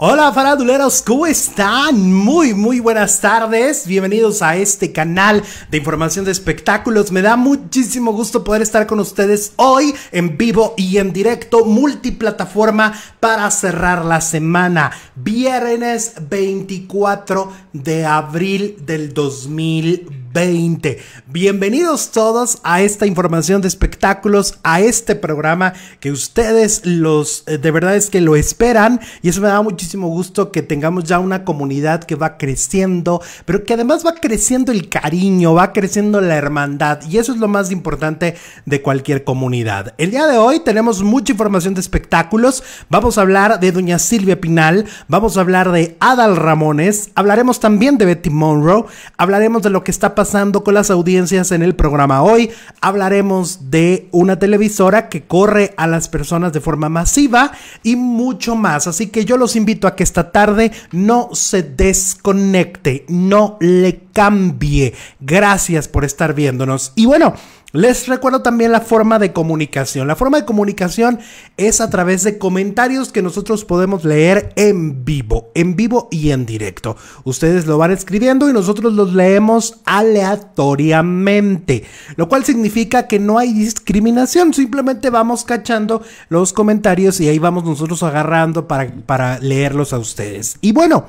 Hola faraduleros, ¿cómo están? Muy, muy buenas tardes. Bienvenidos a este canal de información de espectáculos. Me da muchísimo gusto poder estar con ustedes hoy en vivo y en directo, multiplataforma, para cerrar la semana. Viernes 24 de abril del 2020. Bienvenidos todos a esta información de espectáculos, a este programa que ustedes los eh, de verdad es que lo esperan y eso me da muchísimo gusto que tengamos ya una comunidad que va creciendo, pero que además va creciendo el cariño, va creciendo la hermandad y eso es lo más importante de cualquier comunidad. El día de hoy tenemos mucha información de espectáculos, vamos a hablar de doña Silvia Pinal, vamos a hablar de Adal Ramones, hablaremos también de Betty Monroe, hablaremos de lo que está pasando con las audiencias en el programa hoy hablaremos de una televisora que corre a las personas de forma masiva y mucho más. Así que yo los invito a que esta tarde no se desconecte, no le cambie. Gracias por estar viéndonos. Y bueno, les recuerdo también la forma de comunicación. La forma de comunicación es a través de comentarios que nosotros podemos leer en vivo, en vivo y en directo. Ustedes lo van escribiendo y nosotros los leemos aleatoriamente, lo cual significa que no hay discriminación, simplemente vamos cachando los comentarios y ahí vamos nosotros agarrando para, para leerlos a ustedes. Y bueno,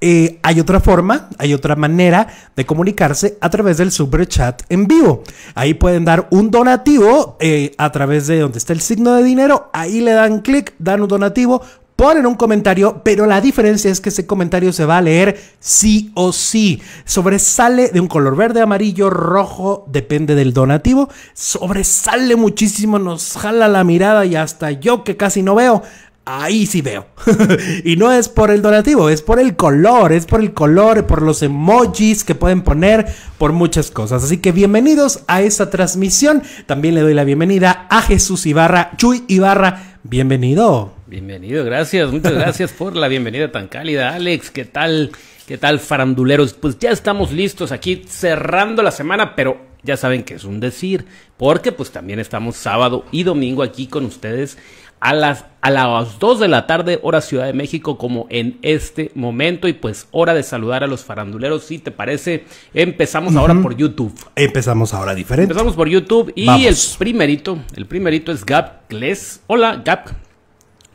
eh, hay otra forma, hay otra manera de comunicarse a través del super chat en vivo. Ahí pueden dar un donativo eh, a través de donde está el signo de dinero. Ahí le dan clic, dan un donativo, ponen un comentario, pero la diferencia es que ese comentario se va a leer sí o sí. Sobresale de un color verde, amarillo, rojo, depende del donativo. Sobresale muchísimo, nos jala la mirada y hasta yo que casi no veo, ahí sí veo. y no es por el donativo, es por el color, es por el color, por los emojis que pueden poner, por muchas cosas. Así que bienvenidos a esta transmisión. También le doy la bienvenida a Jesús Ibarra, Chuy Ibarra. Bienvenido. Bienvenido, gracias. Muchas gracias por la bienvenida tan cálida. Alex, ¿qué tal? ¿Qué tal, faranduleros? Pues ya estamos listos aquí cerrando la semana, pero ya saben que es un decir, porque pues también estamos sábado y domingo aquí con ustedes a las, a las 2 de la tarde, hora Ciudad de México, como en este momento. Y pues hora de saludar a los faranduleros. Si te parece, empezamos ahora por YouTube. Empezamos ahora diferente. Empezamos por YouTube y el primerito, el primerito es Gap Kles. Hola, Gap,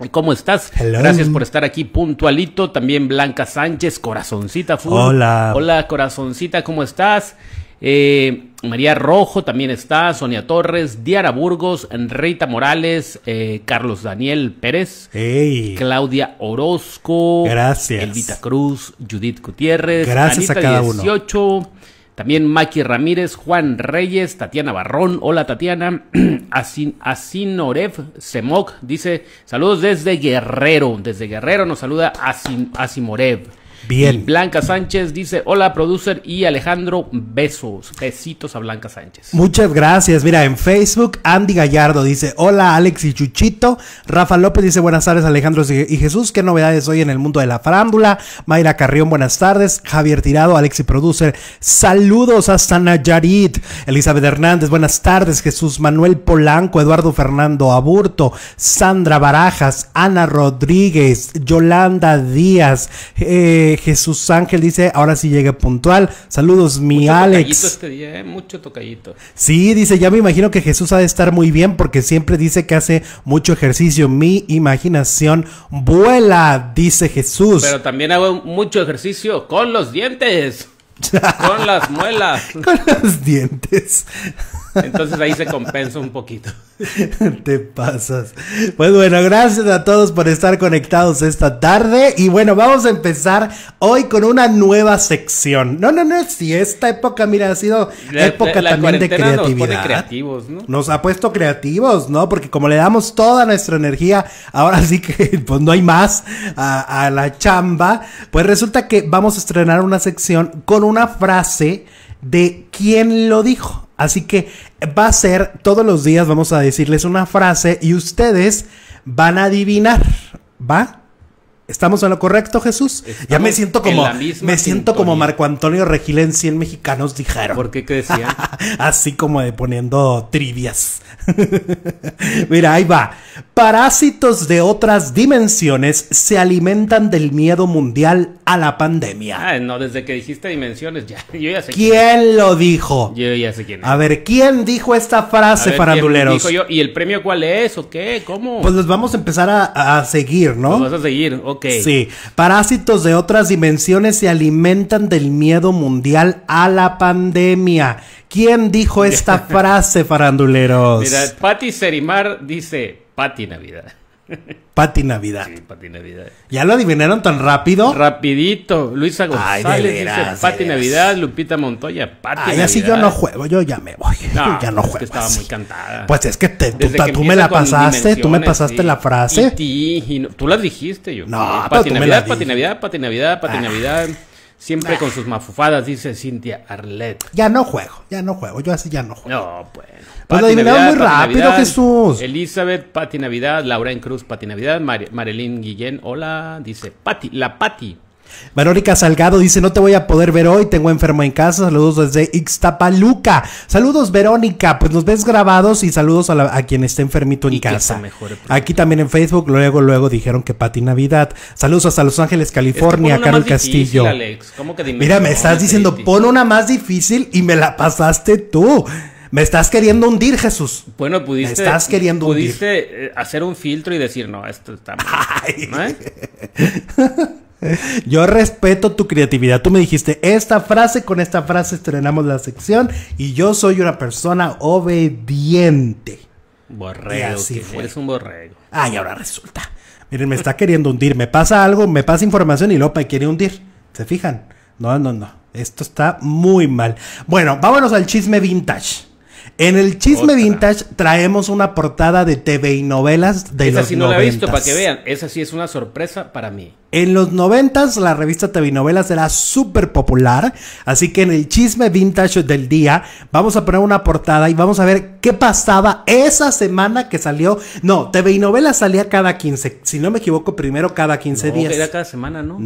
¿Cómo estás? Gracias por estar aquí puntualito. También Blanca Sánchez, corazoncita. Hola. Hola, corazoncita, ¿cómo estás? Eh, María Rojo también está, Sonia Torres, Diara Burgos, Rita Morales, eh, Carlos Daniel Pérez, Claudia Orozco, gracias. Elvita Cruz, Judith Gutiérrez, Anita 18, También Maki Ramírez, Juan Reyes, Tatiana Barrón, hola Tatiana, Asinorev Semok, dice, saludos desde Guerrero, desde Guerrero nos saluda Asinorev Asimorev. Bien. Blanca Sánchez dice, hola producer y Alejandro, besos, besitos a Blanca Sánchez. Muchas gracias. Mira, en Facebook, Andy Gallardo dice, hola Alex y Chuchito. Rafa López dice, buenas tardes Alejandro y Jesús, qué novedades hoy en el mundo de la farándula. Mayra Carrión, buenas tardes. Javier Tirado, Alex y producer, saludos a Sana Nayarit. Elizabeth Hernández, buenas tardes. Jesús Manuel Polanco, Eduardo Fernando Aburto, Sandra Barajas, Ana Rodríguez, Yolanda Díaz, eh, Jesús Ángel dice, ahora sí llega puntual. Saludos, mi mucho Alex. Este día, ¿eh? Mucho tocallito. Sí, dice, ya me imagino que Jesús ha de estar muy bien porque siempre dice que hace mucho ejercicio. Mi imaginación vuela, dice Jesús. Pero también hago mucho ejercicio con los dientes. con las muelas. con los dientes. Entonces ahí se compensa un poquito. Te pasas. Pues bueno, gracias a todos por estar conectados esta tarde. Y bueno, vamos a empezar hoy con una nueva sección. No, no, no, si esta época, mira, ha sido época también de creatividad. Nos, creativos, ¿no? nos ha puesto creativos, ¿no? Porque como le damos toda nuestra energía, ahora sí que pues no hay más a, a la chamba. Pues resulta que vamos a estrenar una sección con una frase de quién lo dijo. Así que va a ser, todos los días vamos a decirles una frase y ustedes van a adivinar, ¿va? ¿Estamos en lo correcto, Jesús? ya me siento como me siento como Marco Antonio Regil en 100 mexicanos dijeron. ¿Por qué Así como de poniendo trivias. Mira, ahí va. Parásitos de otras dimensiones se alimentan del miedo mundial a la pandemia. Ah, no, desde que dijiste dimensiones ya. Yo ya sé quién, lo dijo. Yo ya sé quién. A ver, ¿quién dijo esta frase, para ¿Y el premio cuál es o qué? ¿Cómo? Pues los vamos a empezar a, seguir, ¿no? Los vas a seguir. Ok. Sí. Parásitos de otras dimensiones se alimentan del miedo mundial a la pandemia. ¿Quién dijo esta frase, faranduleros? Mira, Patti Cerimar dice, Patti Navidad. Pati Navidad. ¿Ya lo adivinaron tan rápido? Rapidito. Luisa González Ay, Pati Navidad, Lupita Montoya, Pati Ay, así yo no juego, yo ya me voy. ya no juego. estaba muy cantada. Pues es que, tú, me la pasaste, tú me pasaste la frase. tú la dijiste yo. No, Pati Navidad, Pati Navidad, Pati ah. Navidad, Pati Navidad. Siempre con sus mafufadas, dice Cintia Arlet. Ya no juego, ya no juego, yo así ya no juego. No, bueno. Pues lo muy rápido, Jesús. Elizabeth, Pati Navidad, Laura en Cruz, Pati Navidad, Marilyn Guillén, hola, dice Pati, la Pati. Verónica Salgado dice, no te voy a poder ver hoy, tengo enfermo en casa, saludos desde Ixtapaluca. Saludos Verónica, pues nos ves grabados y saludos a, quien esté enfermito en casa. Aquí también en Facebook, luego, luego dijeron que Pati Navidad. Saludos hasta Los Ángeles, California, Carlos Castillo. Mira, me estás diciendo, pon una más difícil y me la pasaste tú. Me estás queriendo hundir, Jesús. Bueno, pudiste. estás queriendo pudiste eh, hacer un filtro y decir, no, esto está mal. ¿No, Yo respeto tu creatividad. Tú me dijiste esta frase, con esta frase estrenamos la sección y yo soy una persona obediente. Borrego, así un borrego. Ay, ahora resulta. Miren, me está queriendo hundir. Me pasa algo, me pasa información y Lopa quiere hundir. ¿Se fijan? No, no, no. Esto está muy mal. Bueno, vámonos al chisme vintage. En el chisme vintage traemos una portada de TV y novelas de Esa sí no la he visto para que vean. Esa sí es una sorpresa para mí. En los noventas la revista TV novelas era súper popular, así que en el chisme vintage del día vamos a poner una portada y vamos a ver qué pasaba esa semana que salió. No, TV Novela salía cada 15, si no me equivoco, primero cada 15 no, días. Era cada semana, ¿no?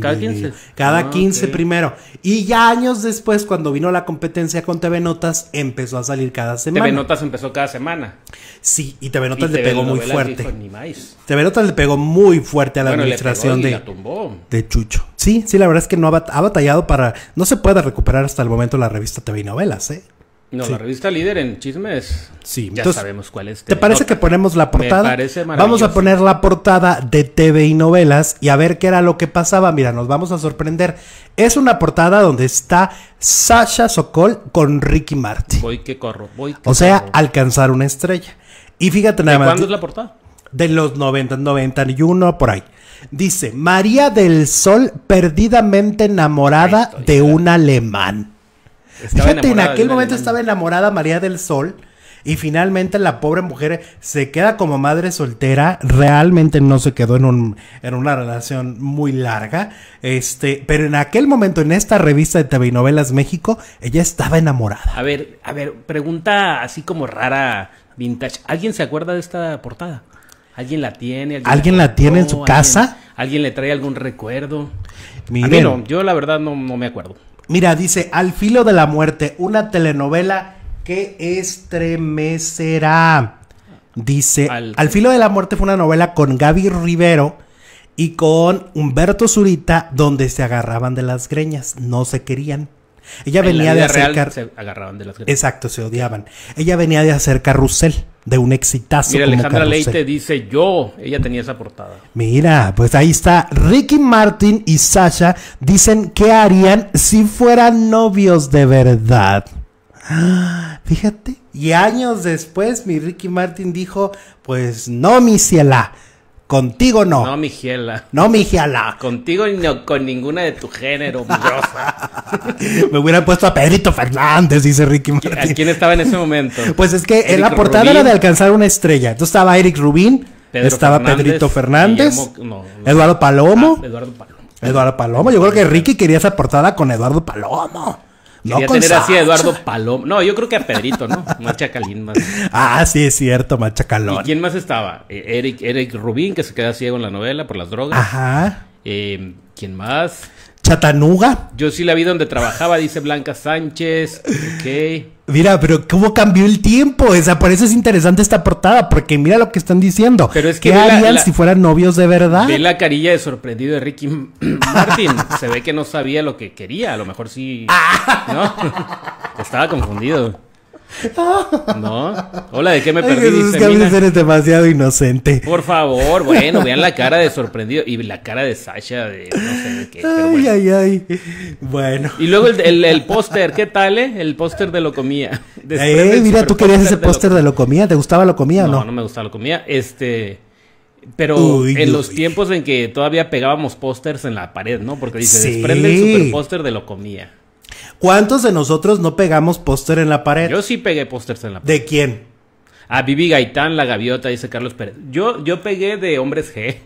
cada 15. Cada ah, primero. Y ya años después, cuando vino la competencia con TV Notas, empezó a salir cada semana. TV Notas empezó cada semana. Sí, y TV Notas le pegó muy fuerte. Dijo, TV Notas le pegó muy fuerte a la administración de, Chucho. Sí, sí, la verdad es que no ha, batallado para. No se puede recuperar hasta el momento la revista TV y Novelas, ¿eh? No, la revista líder en chismes. Sí, ya sabemos cuál es. ¿Te parece que ponemos la portada? Vamos a poner la portada de TV y novelas y a ver qué era lo que pasaba. Mira, nos vamos a sorprender. Es una portada donde está Sasha Sokol con Ricky Martin. Voy que corro, voy que O sea, alcanzar una estrella. Y fíjate nada ¿De más. ¿Cuándo es la portada? De los 90, 91, por ahí. Dice, María del Sol perdidamente enamorada de un alemán. Fíjate, en aquel momento estaba enamorada María del Sol. Y finalmente la pobre mujer se queda como madre soltera. Realmente no se quedó en, un, en una relación muy larga. Este, pero en aquel momento, en esta revista de TV México, ella estaba enamorada. A ver, a ver, pregunta así como rara, vintage. ¿Alguien se acuerda de esta portada? ¿Alguien la tiene? ¿Alguien, la, tiene en su casa? ¿Alguien le trae algún recuerdo? A yo la verdad no, me acuerdo. Mira, dice Al filo de la muerte, una telenovela que estremecerá. Dice, Al, filo de la muerte fue una novela con Gaby Rivero y con Humberto Zurita donde se agarraban de las greñas, no se querían. Ella venía de acercar, se agarraban de las Exacto, se odiaban. Ella venía de hacer carrusel, de un exitazo. Mira, Alejandra Leite dice yo. Ella tenía esa portada. Mira, pues ahí está. Ricky Martin y Sasha dicen qué harían si fueran novios de verdad. fíjate. Y años después, mi Ricky Martin dijo: Pues no, mi ciela. Contigo no. No, Mijela, No, y Contigo no, con ninguna de tu género, Me hubiera puesto a Pedrito Fernández, dice Ricky Martin. ¿A quién estaba en ese momento? Pues es que la portada era de alcanzar una estrella. Entonces estaba Eric Rubín, estaba Pedrito Fernández, Eduardo Palomo. Ah, Eduardo Palomo. Eduardo Palomo. Yo creo que Ricky quería esa portada con Eduardo Palomo. No Quería tener así a Eduardo Paloma. No, yo creo que a Pedrito, ¿no? Machacalín más. Ah, sí, es cierto, Machacalón. ¿Y quién más estaba? Eh, Eric, Eric Rubín, que se queda ciego en la novela por las drogas. Ajá. Em, ¿Quién más? Chatanuga. Yo sí la vi donde trabajaba, dice Blanca Sánchez. Ok. Mira, pero cómo cambió el tiempo. O por eso es interesante esta portada, porque mira lo que están diciendo. Pero es que ¿Qué harían si fueran novios de verdad? Ve la carilla de sorprendido de Ricky Martin. Se ve que no sabía lo que quería. A lo mejor sí. ¿no? Estaba confundido. ¿No? Hola, ¿de qué me perdí? Ay, Jesús, eres demasiado inocente. Por favor, bueno, vean la cara de sorprendido y la cara de Sasha de Ay, ay, Bueno. Y luego el, póster, ¿qué tal, eh? El póster de Locomía. Eh, mira, tú querías ese póster de lo Locomía. ¿Te gustaba Locomía o no? No, no me gustaba Locomía. Este. Pero en los tiempos en que todavía pegábamos pósters en la pared, ¿no? Porque dice, desprende el super póster de lo Locomía. ¿Cuántos de nosotros no pegamos póster en la pared? Yo sí pegué pósters en la pared. ¿De quién? A ah, Vivi Gaitán, la gaviota, dice Carlos Pérez. Yo, yo pegué de hombres G.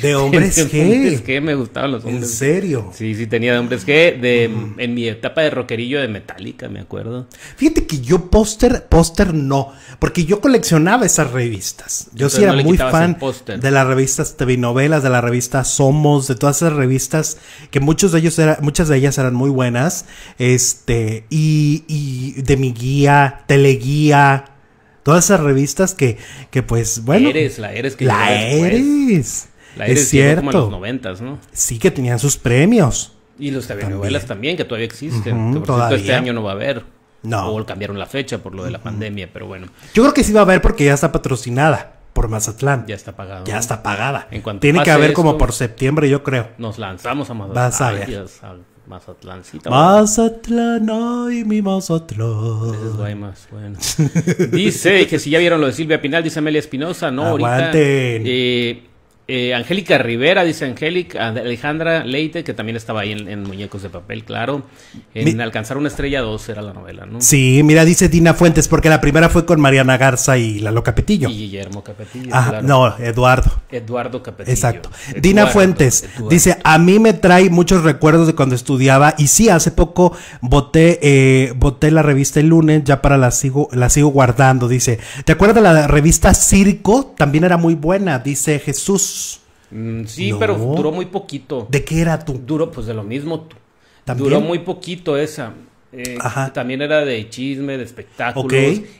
¿De hombres G? me gustaban los hombres. ¿En serio? Sí, sí, tenía de hombres G. De, En mi etapa de rockerillo de Metallica, me acuerdo. Fíjate que yo póster, póster no. Porque yo coleccionaba esas revistas. Yo sí era muy fan de las revistas TV Novelas, de la revista Somos, de todas esas revistas que muchos de ellos muchas de ellas eran muy buenas. Este, y, y de mi guía, teleguía Todas esas revistas que, que pues, bueno. Eres, la eres que La pues. eres. La eres es cierto. como los noventas, ¿no? Sí que tenían sus premios. Y los telenovelas Novelas también. que todavía existen. Este todavía. este año no va a haber. No. O cambiaron la fecha por lo de la pandemia, pero bueno. Yo creo que sí va a haber porque ya está patrocinada por Mazatlán. Ya está pagada. Ya está pagada. En cuanto Tiene que haber como por septiembre, yo creo. Nos lanzamos a Mazatlán. Vas a más. Mazatlán, ay, mi Mazatlán. Ese es bueno. Dice que si ya vieron lo de Silvia Pinal, dice Amelia Espinosa, no, Aguante. Eh, eh, Angélica Rivera, dice Angélica, Alejandra Leite, que también estaba ahí en, Muñecos de Papel, claro. En Alcanzar una estrella 2 era la novela, ¿no? Sí, mira, dice Dina Fuentes, porque la primera fue con Mariana Garza y Lalo Capetillo. Y Guillermo Capetillo. Ah, claro. No, Eduardo. Eduardo Capetillo. Exacto. Dina Fuentes dice: A mí me trae muchos recuerdos de cuando estudiaba, y sí, hace poco voté, eh, la revista el lunes, ya para la sigo, la sigo guardando. Dice: ¿Te acuerdas de la revista Circo? También era muy buena, dice Jesús. Mm, sí, pero duró muy poquito. ¿De qué era tú? Duró, pues de lo mismo. ¿También? Duró muy poquito esa. Eh, también era de chisme, de espectáculos.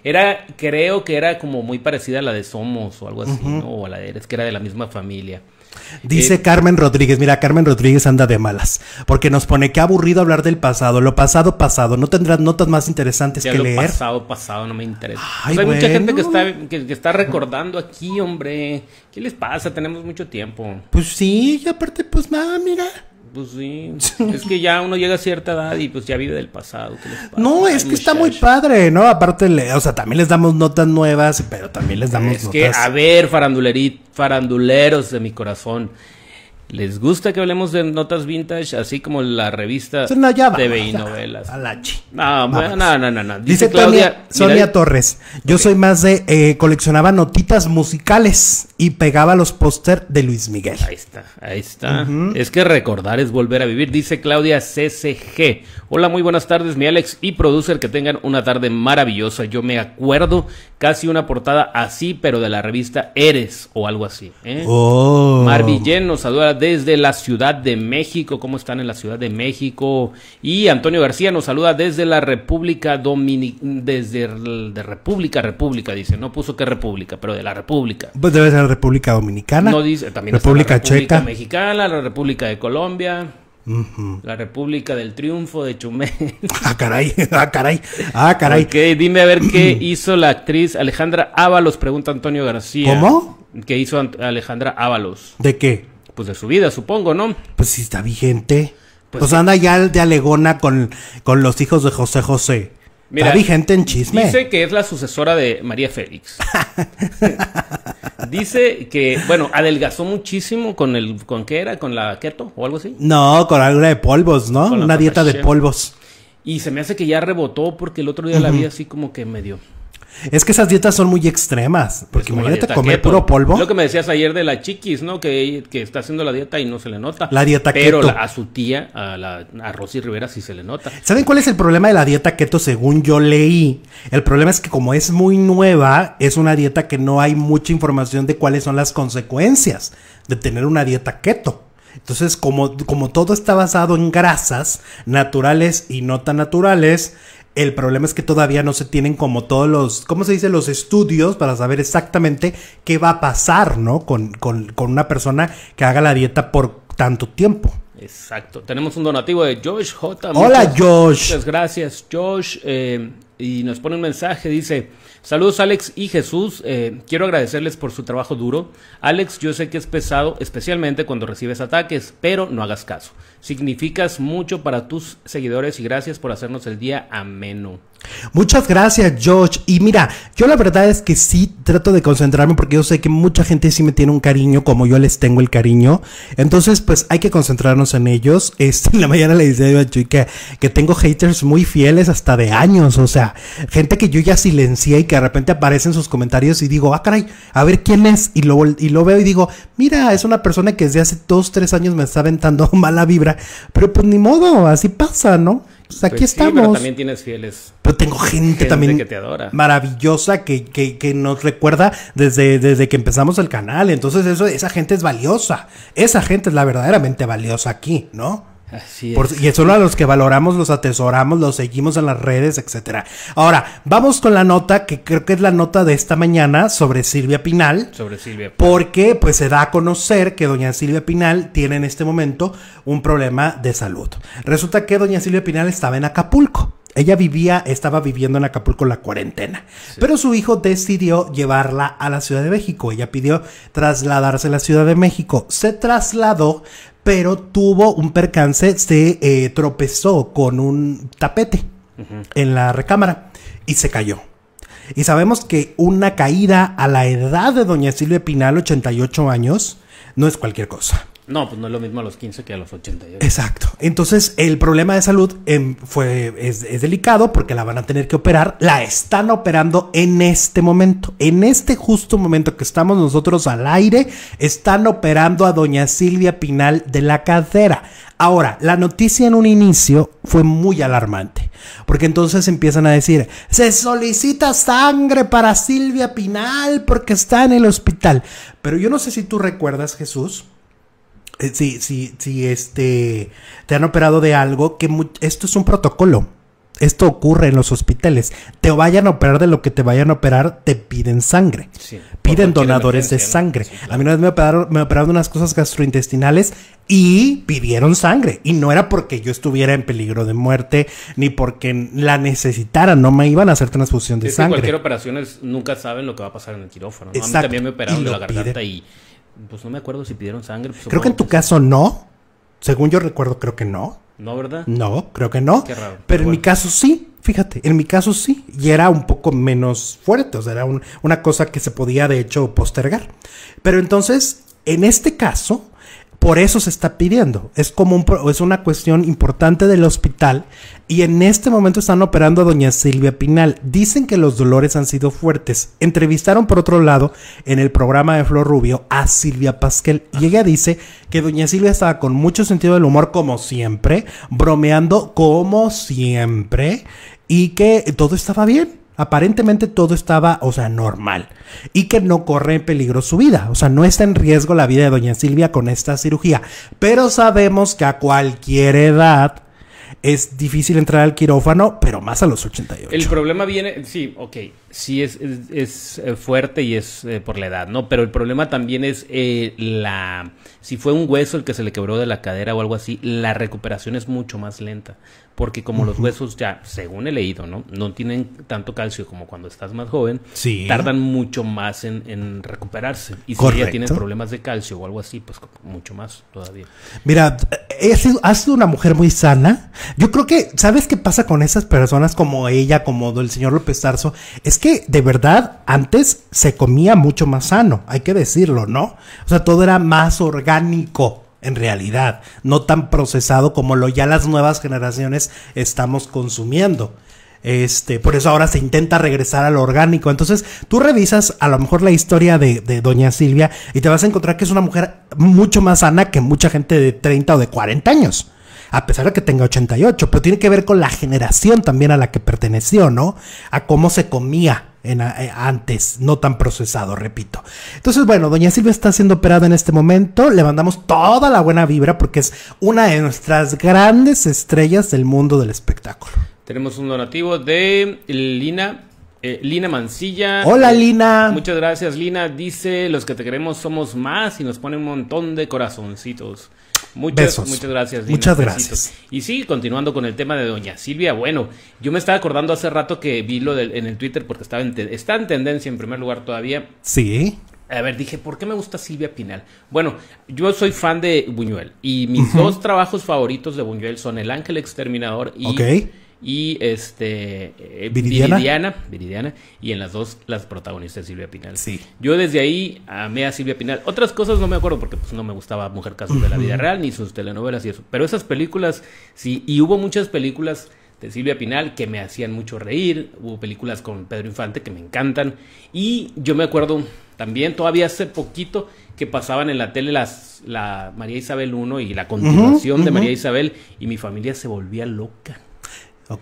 Era, creo que era como muy parecida a la de Somos o algo así, ¿no? O a la de Eres, que era de la misma familia. Dice eh, Carmen Rodríguez, mira, Carmen Rodríguez anda de malas, porque nos pone que aburrido hablar del pasado, lo pasado pasado, no tendrás notas más interesantes ya que lo Pasado pasado no me interesa. Pues hay mucha gente que está, que, está recordando aquí, hombre. ¿Qué les pasa? Tenemos mucho tiempo. Pues sí, y aparte, pues nada, mira. Pues sí, es que ya uno llega a cierta edad y pues ya vive del pasado. No, es que está muy padre, ¿no? Aparte, le, o sea, también les damos notas nuevas, pero también les damos notas. Es que, a ver, faranduleros de mi corazón, les gusta que hablemos de notas vintage, así como la revista TV y novelas. No, no, no, no, Dice, Claudia, Sonia, Torres, yo soy más de, eh, coleccionaba notitas musicales y pegaba los póster de Luis Miguel. Ahí está, ahí está. Es que recordar es volver a vivir, dice Claudia CCG. Hola, muy buenas tardes, mi Alex y producer, que tengan una tarde maravillosa. Yo me acuerdo casi una portada así, pero de la revista Eres o algo así. ¿eh? Oh. Marvillén nos saluda desde la Ciudad de México. ¿Cómo están en la Ciudad de México? Y Antonio García nos saluda desde la República Dominicana, desde de República, República, dice. No puso que República, pero de la República. Pues debe ser la República Dominicana. No dice, también República, la República Mexicana, la República de Colombia. La República del Triunfo de Chumé Ah, caray, ah, caray, ah, caray. Ok, dime a ver qué hizo la actriz Alejandra Ábalos, pregunta Antonio García. ¿Cómo? ¿Qué hizo Alejandra Ábalos? ¿De qué? pues de su vida, supongo, ¿no? Pues sí está vigente. Pues, anda ya de alegona con, con los hijos de José José. está vigente en chisme. Dice que es la sucesora de María Félix. dice que, bueno, adelgazó muchísimo con el, ¿con qué era? ¿Con la keto o algo así? No, con algo de polvos, ¿no? Una dieta de polvos. Y se me hace que ya rebotó porque el otro día la vi así como que medio... Es que esas dietas son muy extremas. Porque imagínate comer puro polvo. Lo que me decías ayer de la chiquis, ¿no? Que, que está haciendo la dieta y no se le nota. La dieta keto. Pero a su tía, a, la, a Rosy Rivera, sí se le nota. ¿Saben cuál es el problema de la dieta keto según yo leí? El problema es que como es muy nueva, es una dieta que no hay mucha información de cuáles son las consecuencias de tener una dieta keto. Entonces, como, como todo está basado en grasas naturales y no tan naturales, el problema es que todavía no se tienen como todos los, ¿cómo se dice? Los estudios para saber exactamente qué va a pasar, ¿no? Con, con, con una persona que haga la dieta por tanto tiempo. Exacto. Tenemos un donativo de Josh J. Hola, Josh. Muchas gracias, Josh. Eh, y nos pone un mensaje, dice, saludos Alex y Jesús, eh, quiero agradecerles por su trabajo duro. Alex, yo sé que es pesado, especialmente cuando recibes ataques, pero no hagas caso. Significas mucho para tus seguidores y gracias por hacernos el día ameno. Muchas gracias, George. Y mira, yo la verdad es que sí trato de concentrarme porque yo sé que mucha gente sí me tiene un cariño como yo les tengo el cariño. Entonces, pues hay que concentrarnos en ellos. Este, la mañana le decía a Chuy que, que tengo haters muy fieles hasta de años. O sea, gente que yo ya silencié y que de repente aparecen sus comentarios y digo, ah, caray, a ver quién es. Y lo, y lo veo y digo, mira, es una persona que desde hace dos, tres años me está aventando mala vibra pero pues ni modo, así pasa, ¿no? Pues, aquí pues estamos. Pero también tienes fieles. Pero tengo gente, también maravillosa que, que, nos recuerda desde, desde que empezamos el canal. Entonces, eso, esa gente es valiosa. Esa gente es la verdaderamente valiosa aquí, ¿no? Así es. y solo a los que valoramos, los atesoramos, los seguimos en las redes, etcétera. Ahora, vamos con la nota que creo que es la nota de esta mañana sobre Silvia Pinal. Sobre Silvia Pinal. Porque pues se da a conocer que doña Silvia Pinal tiene en este momento un problema de salud. Resulta que doña Silvia Pinal estaba en Acapulco. Ella vivía, estaba viviendo en Acapulco la cuarentena, pero su hijo decidió llevarla a la Ciudad de México. Ella pidió trasladarse a la Ciudad de México. Se trasladó, pero tuvo un percance, se eh, tropezó con un tapete en la recámara y se cayó. Y sabemos que una caída a la edad de doña Silvia Pinal, 88 años, no es cualquier cosa. No, pues no es lo mismo a los 15 que a los 88. Exacto. Entonces, el problema de salud em, fue, es, es, delicado porque la van a tener que operar. La están operando en este momento. En este justo momento que estamos nosotros al aire, están operando a doña Silvia Pinal de la cadera. Ahora, la noticia en un inicio fue muy alarmante, porque entonces empiezan a decir, se solicita sangre para Silvia Pinal porque está en el hospital. Pero yo no sé si tú recuerdas, Jesús, eh, si, si, este, te han operado de algo, que esto es un protocolo. Esto ocurre en los hospitales. Te vayan a operar de lo que te vayan a operar, te piden sangre. piden donadores de sangre. A mí una vez me operaron, me operaron unas cosas gastrointestinales y pidieron sangre. Y no era porque yo estuviera en peligro de muerte ni porque la necesitaran No me iban a hacer transfusión de sangre. Que cualquier operación nunca saben lo que va a pasar en el quirófano. también me operaron de la garganta y pues no me acuerdo si pidieron sangre. Pues, creo que en tu caso no. Según yo recuerdo, creo que no. ¿No, verdad? No, creo que no. Qué raro. Pero, en mi caso sí. Fíjate, en mi caso sí, y era un poco menos fuerte, o sea, era una cosa que se podía de hecho postergar. Pero entonces, en este caso, por eso se está pidiendo. Es como un, es una cuestión importante del hospital y en este momento están operando a doña Silvia Pinal. Dicen que los dolores han sido fuertes. Entrevistaron por otro lado en el programa de Flor Rubio a Silvia Pasquel y ella dice que doña Silvia estaba con mucho sentido del humor como siempre, bromeando como siempre y que todo estaba bien aparentemente todo estaba, o sea, normal y que no corre en peligro su vida, o sea, no está en riesgo la vida de doña Silvia con esta cirugía, pero sabemos que a cualquier edad es difícil entrar al quirófano, pero más a los 88. El problema viene, sí, ok, sí es, es, eh, fuerte y es eh, por la edad, ¿no? Pero el problema también es eh, la... Si fue un hueso el que se le quebró de la cadera o algo así, la recuperación es mucho más lenta. Porque como los huesos ya, según he leído, ¿no? No tienen tanto calcio como cuando estás más joven. Sí. Tardan mucho más en, recuperarse. Y si ya tienes problemas de calcio o algo así, pues mucho más todavía. Mira, ha sido una mujer muy sana. Yo creo que, ¿sabes qué pasa con esas personas como ella, como el señor López Tarso? Es que de verdad antes se comía mucho más sano, hay que decirlo, ¿no? O sea, todo era más orgánico en realidad, no tan procesado como lo ya las nuevas generaciones estamos consumiendo. Este, por eso ahora se intenta regresar al orgánico. Entonces, tú revisas a lo mejor la historia de, de, doña Silvia y te vas a encontrar que es una mujer mucho más sana que mucha gente de 30 o de 40 años a pesar de que tenga 88, pero tiene que ver con la generación también a la que perteneció, ¿no? A cómo se comía en, eh, antes, no tan procesado, repito. Entonces, bueno, doña Silvia está siendo operada en este momento, le mandamos toda la buena vibra porque es una de nuestras grandes estrellas del mundo del espectáculo. Tenemos un donativo de Lina eh, Lina Mancilla. Hola, eh, Lina. Muchas gracias, Lina. Dice, los que te queremos somos más y nos pone un montón de corazoncitos. Muchas, Muchas gracias. Dina. Muchas gracias. Y sí, continuando con el tema de doña Silvia, bueno, yo me estaba acordando hace rato que vi lo en el Twitter porque estaba en está en tendencia en primer lugar todavía. Sí. A ver, dije, ¿por qué me gusta Silvia Pinal? Bueno, yo soy fan de Buñuel y mis dos trabajos favoritos de Buñuel son El Ángel Exterminador y y este eh, ¿Viridiana? y en las dos las protagonistas de Silvia Pinal. Sí. Yo desde ahí amé a Silvia Pinal. Otras cosas no me acuerdo porque pues no me gustaba Mujer Caso de la Vida Real ni sus telenovelas y eso, pero esas películas sí y hubo muchas películas de Silvia Pinal que me hacían mucho reír, hubo películas con Pedro Infante que me encantan y yo me acuerdo también todavía hace poquito que pasaban en la tele las la María Isabel 1 y la continuación de María Isabel y mi familia se volvía loca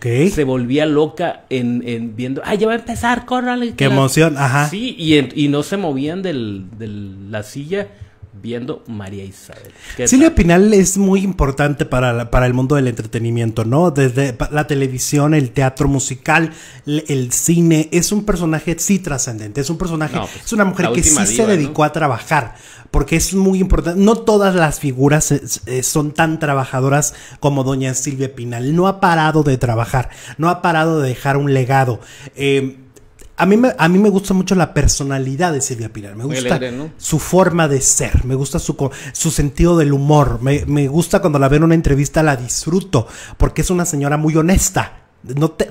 se volvía loca en, en viendo, ah, ya va a empezar, córrale. Qué emoción, ajá. Sí, y, y no se movían del, de la silla viendo María Isabel. Silvia Pinal es muy importante para, para el mundo del entretenimiento, ¿no? Desde la televisión, el teatro musical, el, cine, es un personaje sí trascendente, es un personaje, pues, es una mujer que sí se dedicó a trabajar, porque es muy importante, no todas las figuras eh, eh, son tan trabajadoras como doña Silvia Pinal, no ha parado de trabajar, no ha parado de dejar un legado. Eh, a mí, me, gusta mucho la personalidad de Silvia Pinal. Me gusta su forma de ser. Me gusta su, su sentido del humor. Me, gusta cuando la veo en una entrevista, la disfruto. Porque es una señora muy honesta.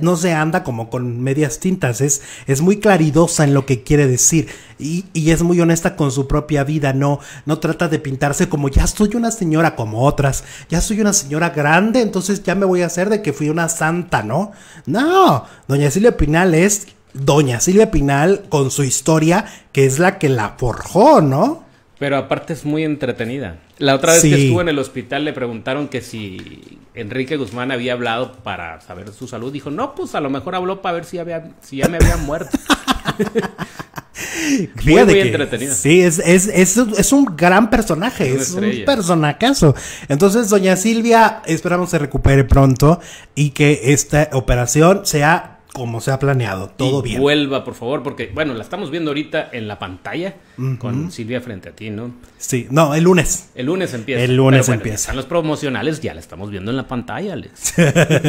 No, se anda como con medias tintas. Es, es muy claridosa en lo que quiere decir. Y, y, es muy honesta con su propia vida. No, no trata de pintarse como ya soy una señora como otras. Ya soy una señora grande. Entonces ya me voy a hacer de que fui una santa, ¿no? No. Doña Silvia Pinal es doña Silvia Pinal con su historia, que es la que la forjó, ¿no? Pero aparte es muy entretenida. La otra vez que estuvo en el hospital le preguntaron que si Enrique Guzmán había hablado para saber su salud. Dijo, no, pues a lo mejor habló para ver si, ya me había muerto. muy, muy que, Sí, es, es, es, un gran personaje, es, un personacazo. Entonces, doña Silvia, esperamos se recupere pronto y que esta operación sea como se ha planeado, todo bien. Vuelva, por favor, porque bueno, la estamos viendo ahorita en la pantalla con Silvia frente a ti, ¿no? Sí, no, el lunes. El lunes empieza. El lunes bueno, empieza. Están los promocionales, ya la estamos viendo en la pantalla, Alex.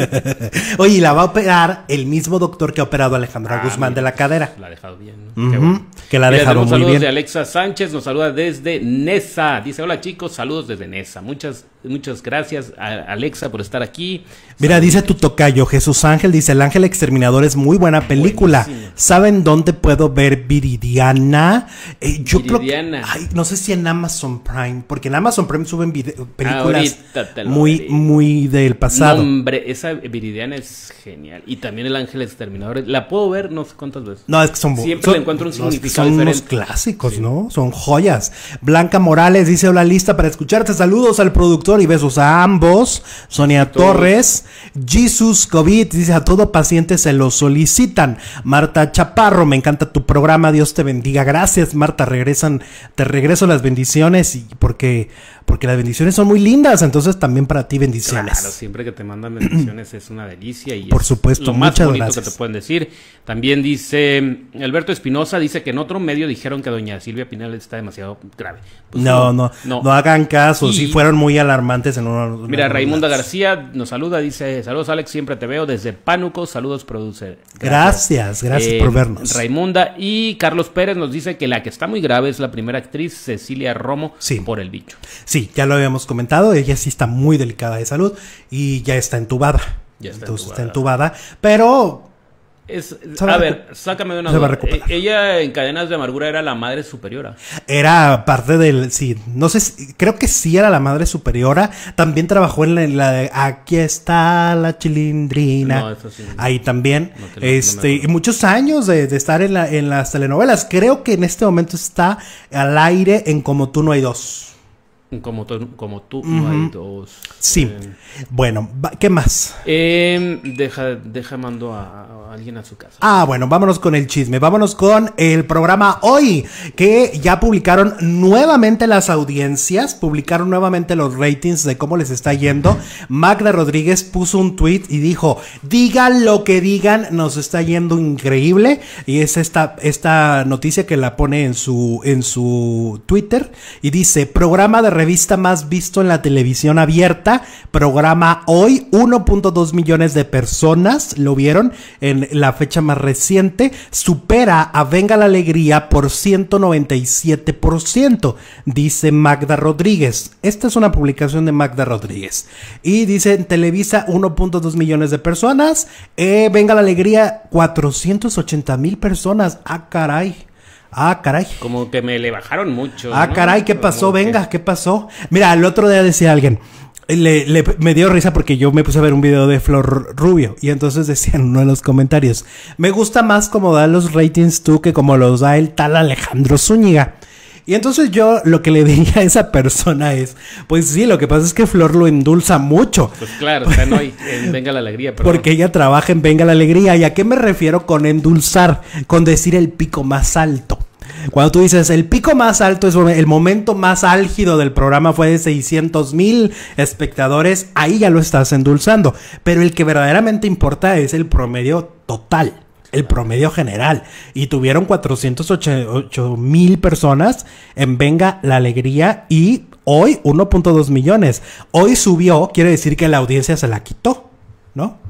Oye, la va a operar el mismo doctor que ha operado a Alejandra ah, Guzmán de la pues, cadera. La ha dejado bien, ¿no? Que la ha dejado muy bien. de Alexa Sánchez, nos saluda desde Nesa. Dice, hola chicos, saludos desde Nesa. Muchas, muchas gracias a Alexa por estar aquí. Mira, dice tu tocayo, Jesús Ángel, dice, El Ángel Exterminador es muy buena película. ¿Saben dónde puedo ver Viridiana? Eh, Viridiana. ay, no sé si en Amazon Prime, porque en Amazon Prime suben películas muy, muy del pasado. hombre, esa Viridiana es genial. Y también El Ángel Exterminador. La puedo ver no sé cuántas veces. No, es que son Siempre le encuentro un significado Son unos clásicos, ¿no? Son joyas. Blanca Morales dice: Hola, lista para escucharte. Saludos al productor y besos a ambos. Sonia Torres. Jesus COVID dice: A todo paciente se lo solicitan. Marta Chaparro, me encanta tu programa. Dios te bendiga. Gracias, Marta regresan, te regreso las bendiciones y porque porque las bendiciones son muy lindas, entonces también para ti bendiciones. Claro, siempre que te mandan bendiciones es una delicia y por supuesto, lo más muchas bonito que te pueden decir. También dice Alberto Espinosa dice que en otro medio dijeron que doña Silvia Pinal está demasiado grave. Pues no, no, no, no, hagan caso, sí fueron muy alarmantes en uno. Mira, Raimunda García nos saluda, dice, "Saludos Alex, siempre te veo desde Pánuco, saludos producer." Gracias, gracias, eh, por vernos. Raimunda y Carlos Pérez nos dice que la que está muy grave es la primera actriz Cecilia Romo por el bicho. Sí, ya lo habíamos comentado, ella sí está muy delicada de salud y ya está entubada. Ya está entubada. pero... Es, a ver, sácame de una duda. E-, ella en Cadenas de Amargura era la madre superiora. Era parte del... Sí, no sé, creo que sí era la madre superiora. También trabajó en la, de Aquí está la chilindrina. Ahí también. este, muchos años de, de estar en, la, en las telenovelas. Creo que en este momento está al aire en Como tú no hay dos. Como, como tú, dos. Sí. Eh. bueno, ¿qué más? Em, deja, deja mando a, alguien a su casa. Ah, bueno, vámonos con el chisme. Vámonos con el programa hoy, que ya publicaron nuevamente las audiencias, publicaron nuevamente los ratings de cómo les está yendo. Magda Rodríguez puso un tweet y dijo: Digan lo que digan, nos está yendo increíble. Y es esta, esta noticia que la pone en su, en su Twitter y dice: Programa de revista más visto en la televisión abierta. Programa hoy, 1.2 millones de personas lo vieron en la fecha más reciente. Supera a Venga la Alegría por 197%, dice Magda Rodríguez. Esta es una publicación de Magda Rodríguez. Y dice en Televisa 1.2 millones de personas. Eh, Venga la Alegría 480 mil personas. Ah, caray. Ah, caray. Como que me le bajaron mucho. Ah, caray, ¿qué pasó? Venga, ¿qué pasó? Mira, el otro día decía alguien, le, me dio risa porque yo me puse a ver un video de Flor Rubio y entonces decía en uno de los comentarios, me gusta más como da los ratings tú que como los da el tal Alejandro Zúñiga. Y entonces yo lo que le dije a esa persona es, pues sí, lo que pasa es que Flor lo endulza mucho. Pues claro, está no hay, en Venga la Alegría. pero Porque ella trabaja en Venga la Alegría. ¿Y a qué me refiero con endulzar? Con decir el pico más alto. Cuando tú dices, el pico más alto es el momento más álgido del programa fue de 600 mil espectadores, ahí ya lo estás endulzando. Pero el que verdaderamente importa es el promedio total, el promedio general. Y tuvieron 488 mil personas en Venga la Alegría y hoy 1.2 millones. Hoy subió, quiere decir que la audiencia se la quitó, ¿no?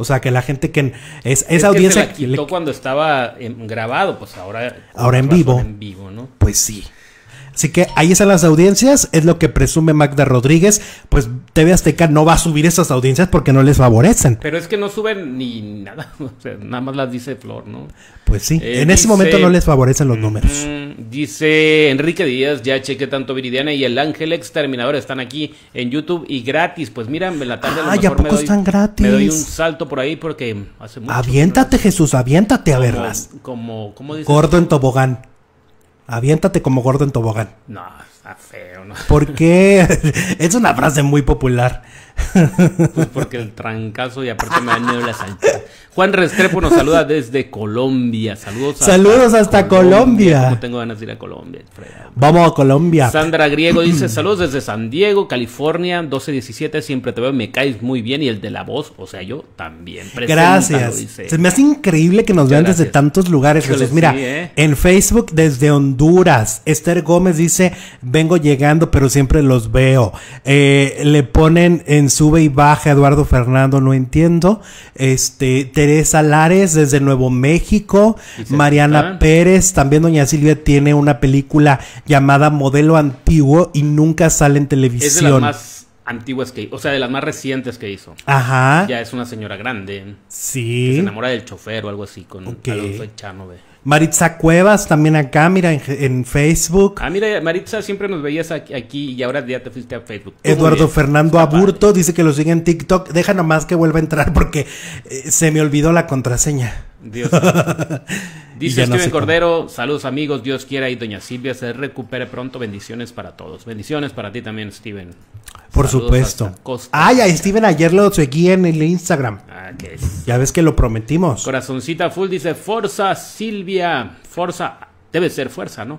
O sea, que la gente que es, esa audiencia que se la cuando estaba grabado, pues ahora ahora en vivo, en vivo, ¿no? Pues sí. Así que ahí están las audiencias, es lo que presume Magda Rodríguez. Pues TV Azteca no va a subir esas audiencias porque no les favorecen. Pero es que no suben ni nada, nada más las dice Flor, ¿no? Pues sí, eh, en ese momento no les favorecen los números. Mm, dice Enrique Díaz, ya chequé tanto Viridiana y el Ángel Exterminador están aquí en YouTube y gratis. Pues mírame la tarde ah, a poco me están gratis? Me doy un salto por ahí porque hace mucho. Aviéntate, Jesús, aviéntate a verlas. Como, ¿cómo dice? Gordo en tobogán aviéntate como gordo en tobogán. No, está feo, ¿no? Porque es una frase muy popular. Pues porque el trancazo y aparte me da miedo la salchicha. Juan Restrepo nos saluda desde Colombia. Saludos. Saludos hasta, Colombia. tengo ganas de ir a Colombia. Vamos a Colombia. Sandra Griego dice saludos desde San Diego, California, 1217. Siempre te veo, me caes muy bien. Y el de la voz, o sea, yo también. Gracias. Se me hace increíble que nos vean desde tantos lugares, Mira, ¿eh? en Facebook desde Honduras, Esther Gómez dice, vengo llegando, pero siempre los veo. Eh, le ponen en sube y baja Eduardo Fernando, no entiendo. Este, Teresa Lares desde Nuevo México, Mariana Pérez, también doña Silvia tiene una película llamada Modelo Antiguo y nunca sale en televisión. Es de las más antiguas que, o sea, de las más recientes que hizo. Ajá. Ya es una señora grande. Sí. Que se enamora del chofer o algo así con okay. Alonso Echano, Maritza Cuevas también acá, mira, en, Facebook. Ah, mira, Maritza, siempre nos veías aquí, y ahora ya te fuiste a Facebook. Eduardo Fernando Aburto dice que lo sigue en TikTok. Deja nomás que vuelva a entrar porque eh, se me olvidó la contraseña. Dios. Dice Steven Cordero, saludos amigos, Dios quiera y doña Silvia se recupere pronto, bendiciones para todos. Bendiciones para ti también, Steven. Por supuesto. Ay, a Steven ayer lo seguí en el Instagram. Ah, ya ves que lo prometimos. Corazoncita Full dice, Forza Silvia, Forza, debe ser fuerza, ¿no?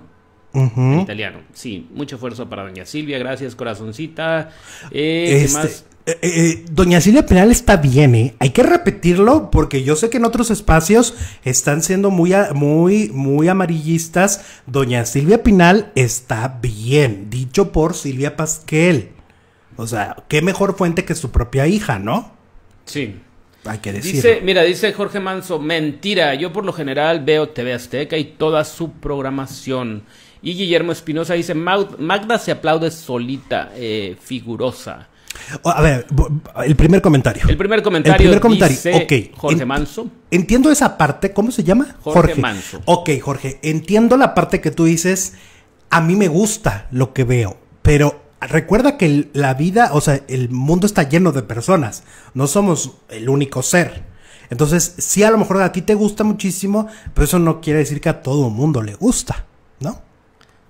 Italiano, sí, mucho esfuerzo para doña Silvia, gracias corazoncita. Eh, este, eh, eh, eh, doña Silvia Pinal está bien, Hay que repetirlo porque yo sé que en otros espacios están siendo muy, muy, muy amarillistas. Doña Silvia Pinal está bien, dicho por Silvia Pasquel. O sea, qué mejor fuente que su propia hija, ¿no? Sí. Hay que decirlo mira, dice Jorge Manso, mentira, yo por lo general veo TV Azteca y toda su programación. Y Guillermo Espinosa dice, Magda se aplaude solita, figurosa. A ver, el primer comentario. El primer comentario. El Jorge Manso. Entiendo esa parte. ¿Cómo se llama? Jorge, Manso. Ok, Jorge. Entiendo la parte que tú dices. A mí me gusta lo que veo. Pero recuerda que la vida, o sea, el mundo está lleno de personas. No somos el único ser. Entonces, sí, a lo mejor a ti te gusta muchísimo. Pero eso no quiere decir que a todo mundo le gusta.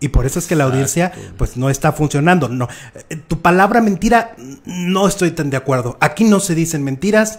Y por eso es que la audiencia pues no está funcionando. No, eh, tu palabra mentira no estoy tan de acuerdo. Aquí no se dicen mentiras.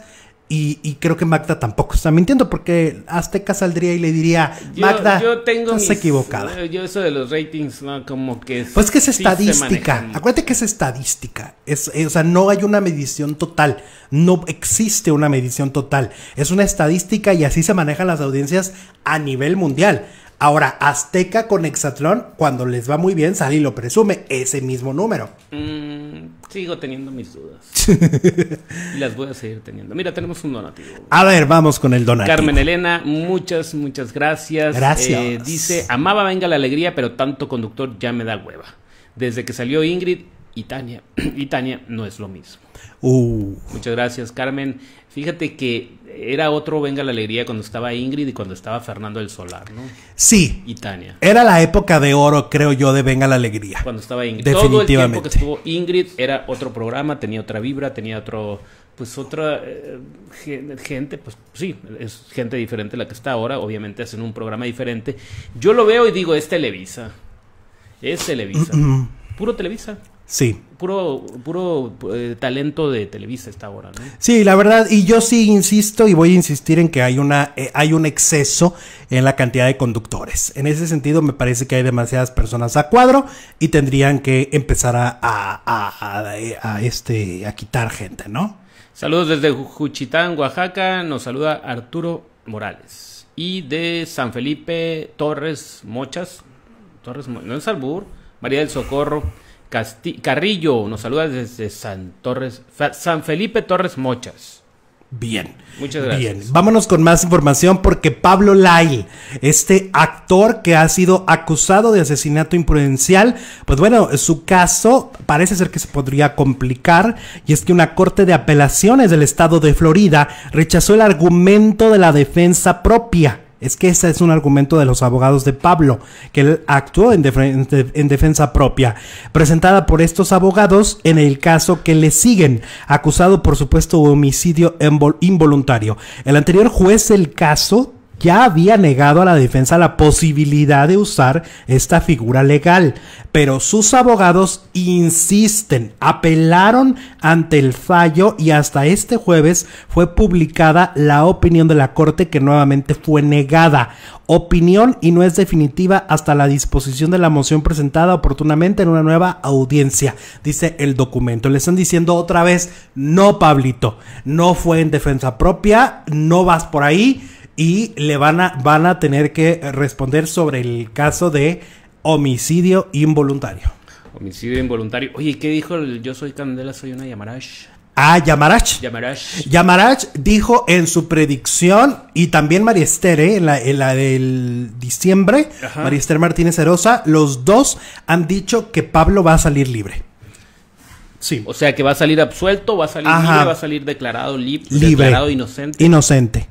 Y, creo que Magda tampoco está mintiendo porque Azteca saldría y le diría, Magda, tengo estás equivocada. Eh, yo eso de los ratings, ¿no? Como que... pues que es estadística. Acuérdate que es estadística. Eh, o sea, no hay una medición total. No existe una medición total. Es una estadística y así se manejan las audiencias a nivel mundial. Ahora, Azteca con Hexatlón, cuando les va muy bien, sale y lo presume, ese mismo número. Mm, sigo teniendo mis dudas. y las voy a seguir teniendo. Mira, tenemos un donativo. A ver, vamos con el donativo. Carmen Elena, muchas, muchas gracias. Gracias. Eh, dice, amaba venga la alegría, pero tanto conductor ya me da hueva. Desde que salió Ingrid, y Tania. y Tania no es lo mismo. Uh. Muchas gracias, Carmen. Fíjate que era otro Venga la Alegría cuando estaba Ingrid y cuando estaba Fernando el Solar, ¿no? Sí. Y Tania. Era la época de oro, creo yo, de Venga la Alegría. Cuando estaba Ingrid. Definitivamente. Todo el tiempo que estuvo Ingrid era otro programa, tenía otra vibra, tenía otro, pues otra eh, gente, pues sí, es gente diferente la que está ahora, obviamente hacen un programa diferente. Yo lo veo y digo, es Televisa. Es Televisa. Puro Televisa. Sí. Puro, puro eh, talento de Televisa esta hora, Sí, la verdad, y yo sí insisto y voy a insistir en que hay, una, eh, hay un exceso en la cantidad de conductores. En ese sentido, me parece que hay demasiadas personas a cuadro y tendrían que empezar a, este, a quitar gente, ¿no? Saludos desde Juchitán, Oaxaca. Nos saluda Arturo Morales. Y de San Felipe Torres Mochas. Torres, no es Albur. María del Socorro. Carrillo nos saluda desde San, Torres, San Felipe Torres Mochas. Bien. Muchas gracias. Bien. Vámonos con más información porque Pablo Lyle, este actor que ha sido acusado de asesinato imprudencial, pues bueno, su caso parece ser que se podría complicar y es que una corte de apelaciones del estado de Florida rechazó el argumento de la defensa propia es que ese es un argumento de los abogados de Pablo, que él actuó en, defensa propia, presentada por estos abogados en el caso que le siguen, acusado por supuesto homicidio involuntario. El anterior juez del caso ya había negado a la defensa la posibilidad de usar esta figura legal, pero sus abogados insisten, apelaron ante el fallo y hasta este jueves fue publicada la opinión de la Corte que nuevamente fue negada. Opinión y no es definitiva hasta la disposición de la moción presentada oportunamente en una nueva audiencia, dice el documento. Le están diciendo otra vez, no, Pablito, no fue en defensa propia, no vas por ahí, y le van a, van a tener que responder sobre el caso de homicidio involuntario. Homicidio involuntario. Oye, ¿qué dijo Yo soy Candela, soy una Yamarash? Ah, Yamarash Yamarash Yamarash dijo en su predicción, y también María ¿eh? en, la, del diciembre, María Martínez Herosa, los dos han dicho que Pablo va a salir libre. Sí. O sea, que va a salir absuelto, va a salir libre, va a salir declarado, libre. declarado inocente. Inocente.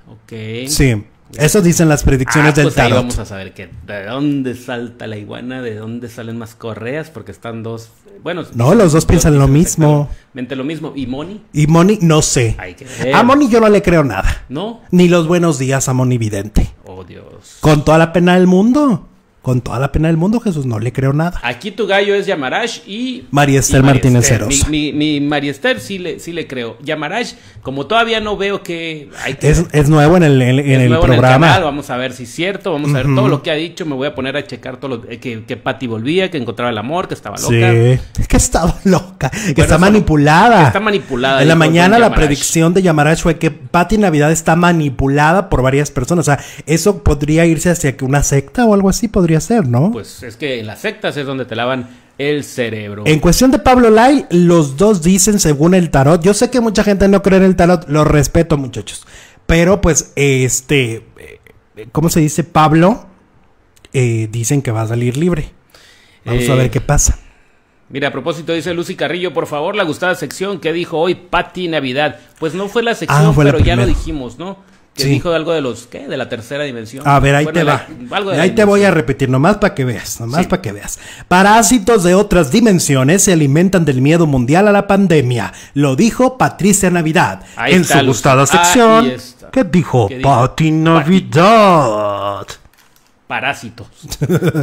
Sí. Eso dicen las predicciones ah, del pues tarot. vamos a saber que de dónde salta la iguana, de dónde salen más correas, porque están dos. Bueno, no, los dos piensan lo mismo. Mente lo mismo. ¿Y Moni? Y Moni, no sé. A Moni yo no le creo nada. No. Ni los buenos días a Moni Vidente. Oh, Dios. Con toda la pena del mundo. Con toda la pena del mundo, Jesús, no le creo nada. Aquí tu gallo es Yamarash y... María Esther Martínez Ceros. Mi, mi, María Esther sí le, sí le creo. Yamarash, como todavía no veo que... Hay es, es, nuevo en el, en, programa. Vamos a ver si es cierto, vamos a ver todo lo que ha dicho. Me voy a poner a checar todo lo que, que Patty volvía, que encontraba el amor, que estaba loca. Sí, que estaba loca, que está manipulada. Que está manipulada. En la mañana la predicción de Yamarash fue que Patty Navidad está manipulada por varias personas. O sea, eso podría irse hacia que una secta o algo así podría hacer, ¿no? Pues es que en las sectas es donde te lavan el cerebro. En cuestión de Pablo Lai, los dos dicen según el tarot. Yo sé que mucha gente no cree en el tarot, lo respeto, muchachos. Pero pues, este, eh, ¿cómo se dice? Pablo, eh, dicen que va a salir libre. Vamos a ver eh, qué pasa. Mira, a propósito, dice Lucy Carrillo, por favor, la gustada sección que dijo hoy Patti Navidad. Pues no fue la sección, ah, pero ya lo dijimos, ¿no? que dijo algo de los, ¿qué? De la tercera dimensión. A ver, ahí te va. ahí te voy a repetir, nomás para que veas, nomás para que veas. Parásitos de otras dimensiones se alimentan del miedo mundial a la pandemia. Lo dijo Patricia Navidad en su gustada sección. ¿Qué dijo? ¿Qué Pati Navidad. Parásitos.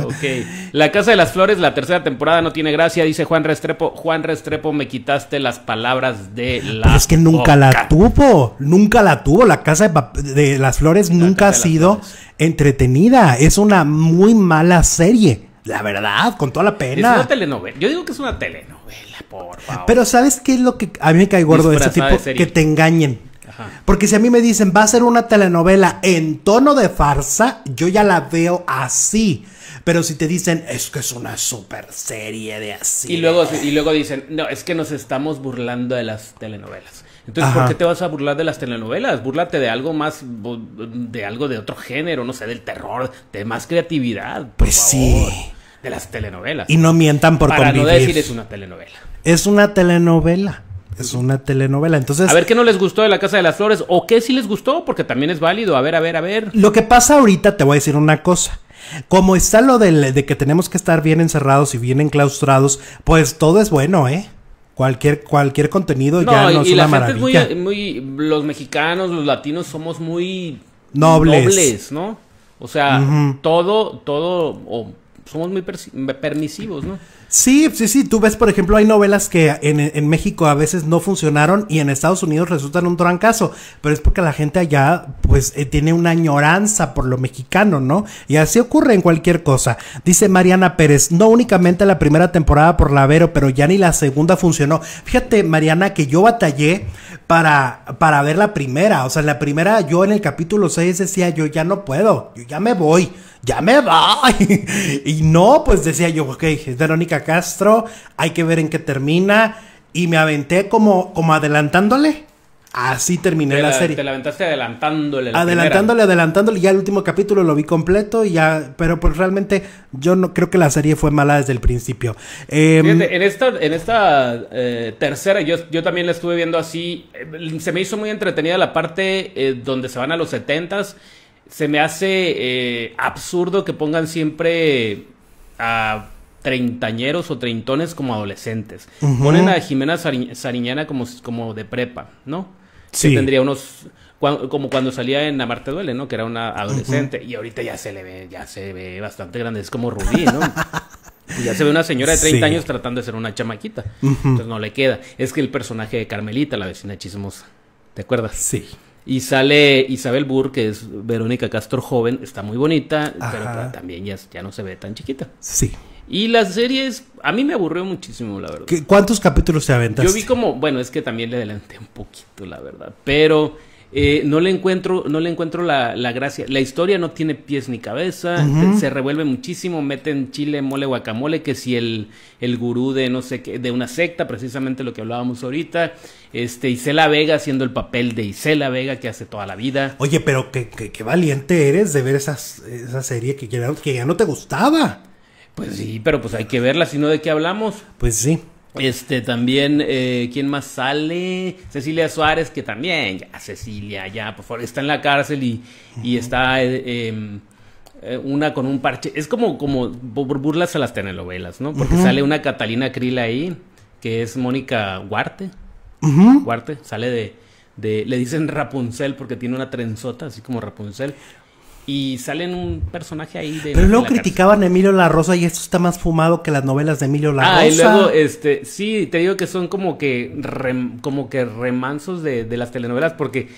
La Casa de las Flores, la tercera temporada no tiene gracia, dice Juan Restrepo. Juan Restrepo, me quitaste las palabras de la. es que nunca la tuvo. Nunca la tuvo. La Casa de, las Flores nunca ha sido entretenida. Es una muy mala serie. La verdad, con toda la pena. Es una telenovela. Yo digo que es una telenovela, por favor. Pero ¿sabes qué es lo que a mí me cae gordo de ese tipo? que te engañen. Porque si a mí me dicen va a ser una telenovela en tono de farsa, yo ya la veo así. Pero si te dicen, es que es una super serie de así. Y luego, y luego dicen, no, es que nos estamos burlando de las telenovelas. Entonces, ¿por qué te vas a burlar de las telenovelas? Búrlate de algo más, de algo de otro género, no sé, del terror, de más creatividad. pues sí. De las telenovelas. Y no mientan por Para no decir es una telenovela. Es una telenovela es una telenovela. Entonces. A ver qué no les gustó de La Casa de las Flores o qué sí les gustó, porque también es válido. A ver, a ver, a ver. Lo que pasa ahorita, te voy a decir una cosa. Como está lo de que tenemos que estar bien encerrados y bien enclaustrados, pues todo es bueno, ¿eh? Cualquier, cualquier contenido no, ya no es la gente muy, los mexicanos, los latinos somos muy nobles, ¿no? O sea, todo, todo, somos muy permisivos, ¿no? Sí, sí, sí. Tú ves, por ejemplo, hay novelas que en, México a veces no funcionaron y en Estados Unidos resultan un trancazo. Pero es porque la gente allá, pues, eh, tiene una añoranza por lo mexicano, ¿no? Y así ocurre en cualquier cosa. Dice Mariana Pérez, no únicamente la primera temporada por la Vero, pero ya ni la segunda funcionó. Fíjate, Mariana, que yo batallé para, para ver la primera. O sea, la primera, yo en el capítulo 6 decía, yo ya no puedo, yo ya me voy ya me va. y no, pues decía yo, ok, es Verónica Castro, hay que ver en qué termina. Y me aventé como, como adelantándole. Así terminé la, serie. Te la aventaste adelantándole. adelantándole, adelantándole. Ya el último capítulo lo vi completo ya. Pero pues realmente yo no creo que la serie fue mala desde el principio. Em, en esta, en esta eh, tercera, yo, yo también la estuve viendo así. Eh, se me hizo muy entretenida la parte eh, donde se van a los setentas se me hace eh, absurdo que pongan siempre a treintañeros o treintones como adolescentes. Ponen a Jimena Sariñana como, como de prepa, ¿no? Sí. tendría unos como cuando salía en Amarte duele, ¿no? Que era una adolescente y ahorita ya se le ve, ya se ve bastante grande, es como Rubí, ¿no? y ya se ve una señora de treinta años tratando de ser una chamaquita. Entonces no le queda. Es que el personaje de Carmelita, la vecina chismosa. ¿Te acuerdas? Sí. Y sale Isabel Burr, que es Verónica Castro joven, está muy bonita, pero también ya, ya no se ve tan chiquita. Sí. Y las series, a mí me aburrió muchísimo, la verdad. ¿Cuántos capítulos se aventaste? Yo vi como, bueno, es que también le adelanté un poquito, la verdad. Pero eh, no le encuentro, no le encuentro la, la, gracia. La historia no tiene pies ni cabeza, se, revuelve muchísimo, meten chile, mole, guacamole, que si el, el gurú de no sé qué, de una secta, precisamente lo que hablábamos ahorita, este, Isela Vega haciendo el papel de Isela Vega que hace toda la vida. Oye, pero qué, qué, valiente eres de ver esas, esa serie que ya, que ya no te gustaba. Pues sí, pero pues hay que verla, si no de qué hablamos. Pues sí. Este también, eh, ¿quién más sale? Cecilia Suárez, que también, ya, Cecilia, ya, por favor, está en la cárcel y, y está eh, em, eh, una con un parche. Es como, como burlas a las telenovelas, ¿no? Porque sale una Catalina Krill ahí, que es Mónica Huarte. Guarte sale de, de, le dicen Rapunzel porque tiene una trenzota, así como Rapunzel y salen un personaje ahí de. Pero luego criticaban Emilio La Rosa y esto está más fumado que las novelas de Emilio La Rosa. Ah, y luego, este, sí, te digo que son como que como que remansos de, de las telenovelas, porque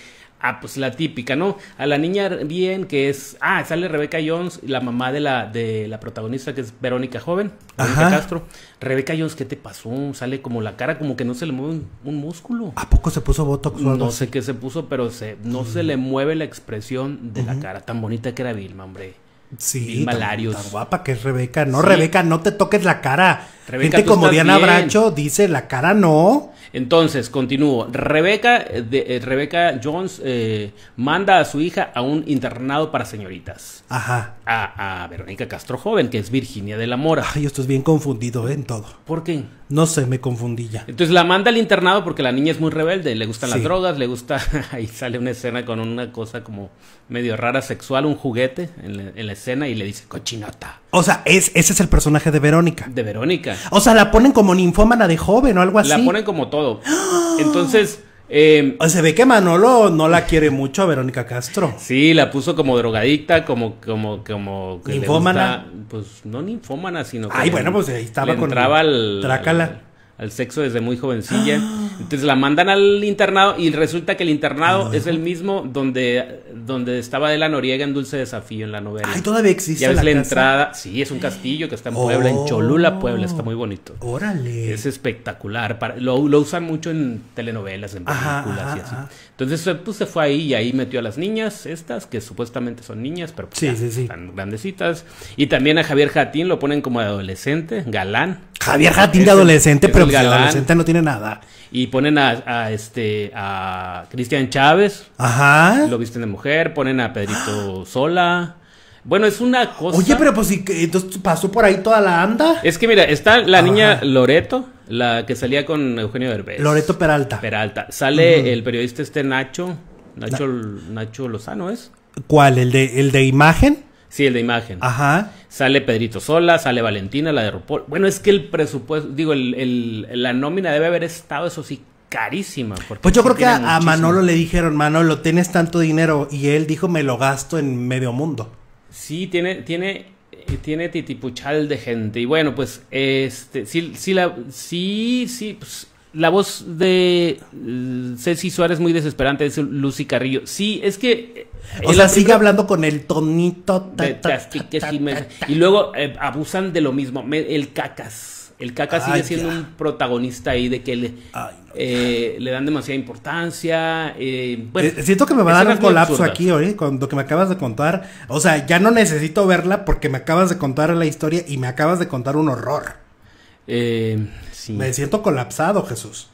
Ah, pues la típica, ¿no? A la niña bien, que es. Ah, sale Rebeca Jones, la mamá de la, de la protagonista, que es Verónica Joven, Verónica Castro. Rebeca Jones, ¿qué te pasó? Sale como la cara, como que no se le mueve un, músculo. ¿A poco se puso botox o No sé qué se puso, pero se, no mm. se le mueve la expresión de la cara. Tan bonita que era Vilma, hombre. Sí, tan, tan, guapa que es Rebeca. No, Rebeca, no te toques la cara. Rebeca, Gente como Diana Bracho dice, la cara no. Entonces, continúo. Rebeca, eh, de, eh, Rebeca Jones eh, manda a su hija a un internado para señoritas. Ajá. A, Verónica Castro Joven, que es Virginia de la Mora. Ay, esto es bien confundido en todo. ¿Por qué? No sé, me confundí ya. Entonces la manda al internado porque la niña es muy rebelde, le gustan las drogas, le gusta... Ahí sale una escena con una cosa como medio rara sexual, un juguete en la, escena y le dice cochinota. O sea, ese es el personaje de Verónica. De Verónica. O sea, la ponen como ninfómana de joven o algo así. La ponen como todo. Entonces... Em, se ve que Manolo no la quiere mucho a Verónica Castro. Sí, la puso como drogadicta, como, como, como. Que ninfómana. pues no ninfómana, sino Ay, bueno, pues ahí estaba con. Trácala el sexo desde muy jovencilla. Entonces la mandan al internado y resulta que el internado es el mismo donde, donde estaba de la Noriega en Dulce Desafío en la novela. Ay, todavía existe. Ya ves la, entrada. Sí, es un castillo que está en Puebla, en Cholula, Puebla. Está muy bonito. Órale. Es espectacular. lo, usan mucho en telenovelas, en películas y así. Entonces pues, se fue ahí y ahí metió a las niñas, estas, que supuestamente son niñas, pero pues están grandecitas. Y también a Javier Jatín lo ponen como adolescente, galán. Javier Jatín de adolescente, pero no tiene nada. Y ponen a, este a Cristian Chávez. Ajá. Lo visten de mujer, ponen a Pedrito Sola. Bueno, es una cosa. Oye, pero pues si pasó por ahí toda la anda. Es que mira, está la niña Loreto, la que salía con Eugenio Derbez. Loreto Peralta. Peralta. Sale el periodista este Nacho, Nacho, Nacho Lozano es. ¿Cuál? ¿El de el de imagen? Sí, el de imagen. Ajá. Sale Pedrito Sola, sale Valentina, la de RuPaul. Bueno, es que el presupuesto, digo, el, la nómina debe haber estado, eso sí, carísima. Pues yo creo que a, Manolo le dijeron, Manolo, tienes tanto dinero. Y él dijo, me lo gasto en medio mundo. Sí, tiene, tiene, eh, tiene titipuchal de gente. Y bueno, pues, este, sí, sí, la, sí, sí, pues, la voz de eh, Ceci Suárez muy desesperante es Lucy Carrillo. Sí, es que. Eh, o sea, sigue hablando con el tonito. y luego eh, abusan de lo mismo. el cacas. El cacas sigue siendo un protagonista ahí de que le, le dan demasiada importancia. siento que me va a dar un colapso aquí, hoy con lo que me acabas de contar. O sea, ya no necesito verla porque me acabas de contar la historia y me acabas de contar un horror. Eh, me siento colapsado, Jesús.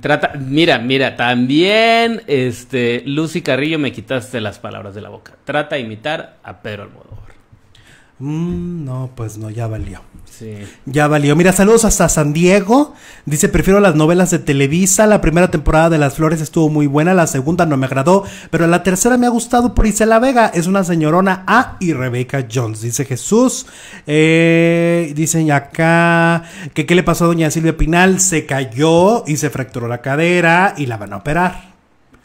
Trata, mira, mira, también este, Lucy Carrillo me quitaste las palabras de la boca. Trata de imitar a Pedro Almodóvar. Mm, no, pues no, ya valió. Sí. Ya valió. Mira, saludos hasta San Diego. Dice, prefiero las novelas de Televisa. La primera temporada de Las Flores estuvo muy buena, la segunda no me agradó, pero la tercera me ha gustado por Isela Vega. Es una señorona A y Rebeca Jones. Dice Jesús. Eh, dicen acá que qué le pasó a doña Silvia Pinal. Se cayó y se fracturó la cadera y la van a operar.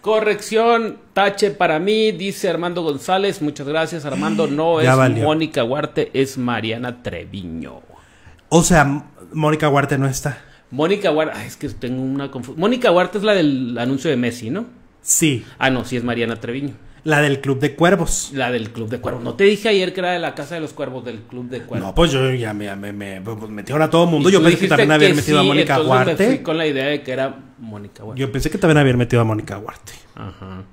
Corrección, tache para mí, dice Armando González. Muchas gracias, Armando. No es Mónica Huarte, es Mariana Treviño. O sea, Mónica Huarte no está. Mónica ah, es que tengo una Mónica Huarte es la del anuncio de Messi, ¿no? Sí. Ah, no, sí es Mariana Treviño. La del Club de Cuervos. La del Club de Cuervos. No te dije ayer que era de la Casa de los Cuervos, del Club de Cuervos. No, pues yo ya me, metí me pues a todo el mundo. Yo pensé que también había metido a Mónica Huarte. con la idea de que era Mónica Yo pensé que también había metido a Mónica Guarte Ajá.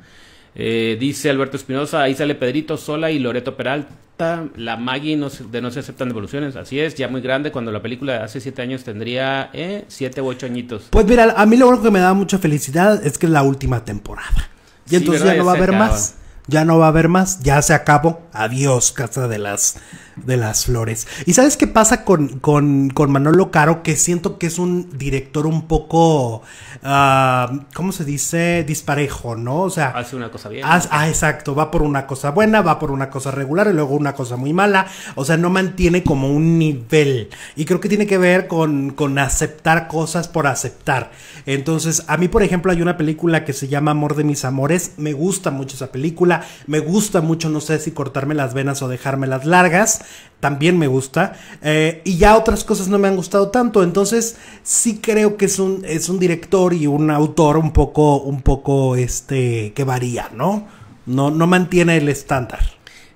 Eh, dice Alberto Espinosa, ahí sale Pedrito Sola y Loreto Peralta. La Maggie no de No se aceptan devoluciones. Así es, ya muy grande, cuando la película de hace siete años tendría eh, siete u ocho añitos. Pues mira, a mí lo único que me da mucha felicidad es que es la última temporada. Y entonces ya no va a haber más. Ya no va a haber más. Ya se acabó. Adiós, Casa de las de las flores. ¿Y sabes qué pasa con, Manolo Caro? Que siento que es un director un poco, uh, ¿cómo se dice? Disparejo, ¿no? O sea... Hace una cosa bien. ah, exacto, va por una cosa buena, va por una cosa regular y luego una cosa muy mala. O sea, no mantiene como un nivel. Y creo que tiene que ver con, aceptar cosas por aceptar. Entonces, a mí, por ejemplo, hay una película que se llama Amor de mis amores. Me gusta mucho esa película. Me gusta mucho, no sé si cortarme las venas o dejarme las largas también me gusta. Eh, y ya otras cosas no me han gustado tanto. Entonces, sí creo que es un, es un director y un autor un poco, un poco, este, que varía, ¿no? No, no mantiene el estándar.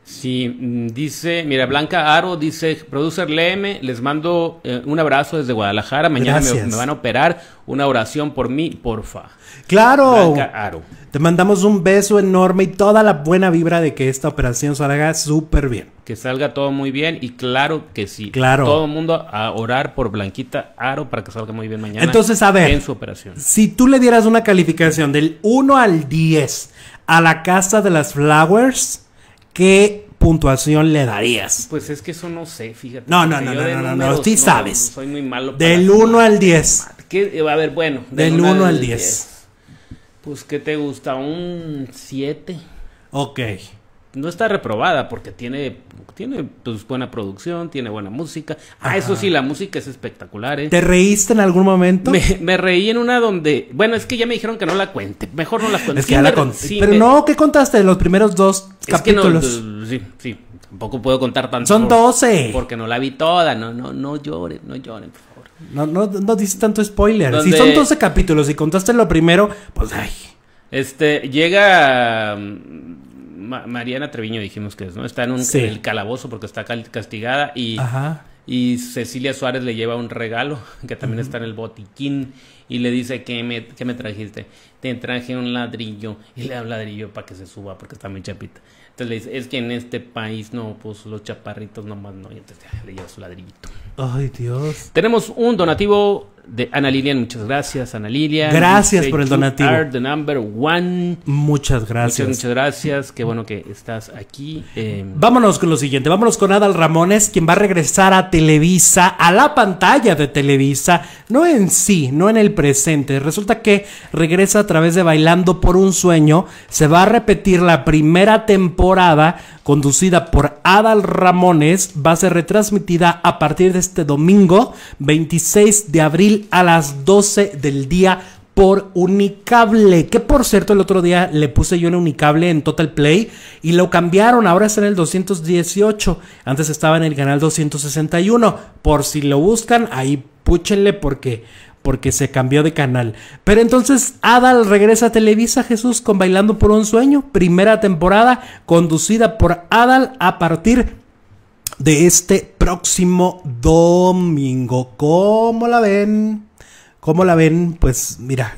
Sí, mm, dice, mira, Blanca Aro dice, producer LM les mando eh, un abrazo desde Guadalajara, mañana me, van a operar, una oración por mí, porfa. Claro. Blanca Aro. Te mandamos un beso enorme y toda la buena vibra de que esta operación salga súper bien. Que salga todo muy bien y claro que sí. Claro. Todo el mundo a orar por Blanquita Aro para que salga muy bien mañana. Entonces, a ver. En su operación. Si tú le dieras una calificación del 1 al 10 a la casa de las flowers ¿qué puntuación le darías? Pues es que eso no sé, fíjate. No, no, no, no, no, no, no, sí sabes. soy muy malo. del 1 al 10. Eh, a ver, bueno. Del 1 al 10. Pues, ¿qué te gusta? Un 7. Ok. No está reprobada porque tiene tiene pues buena producción, tiene buena música. Ah, eso sí, la música es espectacular, ¿eh? ¿Te reíste en algún momento? Me, reí en una donde. Bueno, es que ya me dijeron que no la cuente. Mejor no la cuente. Es que ya la conté. Pero no, ¿qué contaste de los primeros dos es capítulos? Pues, sí, sí. Tampoco puedo contar tanto. Son doce. Porque no la vi toda. No, no, no lloren, no lloren, por favor. No, no, no dices tanto spoiler. Si son 12 capítulos y contaste lo primero, pues ay. Este, llega. Mariana Treviño dijimos que es, ¿no? Está en, el calabozo porque está castigada y, y Cecilia Suárez le lleva un regalo que también está en el botiquín y le dice que me, que me trajiste. Te traje un ladrillo y le da un ladrillo para que se suba porque está muy chapita. Entonces le dice, es que en este país no, pues los chaparritos nomás no. Y entonces le lleva su ladrillito. Ay, Dios. Tenemos un donativo de Ana Lilian, muchas gracias, Ana Lilian. Gracias por el donativo. number one. Muchas gracias. Muchas, gracias. Qué bueno que estás aquí. Em, vámonos con lo siguiente. Vámonos con Adal Ramones, quien va a regresar a Televisa, a la pantalla de Televisa, no en sí, no en el presente. Resulta que regresa a través de Bailando por un sueño. Se va a repetir la primera temporada conducida por Adal Ramones. Va a ser retransmitida a partir de este domingo, 26 de abril a las 12 del día por Unicable. Que por cierto, el otro día le puse yo en Unicable en Total Play y lo cambiaron. Ahora está en el 218. Antes estaba en el canal 261. Por si lo buscan, ahí púchenle porque. Porque se cambió de canal. Pero entonces Adal regresa a Televisa Jesús con Bailando por un Sueño. Primera temporada conducida por Adal a partir de este próximo domingo. ¿Cómo la ven? ¿Cómo la ven? Pues mira.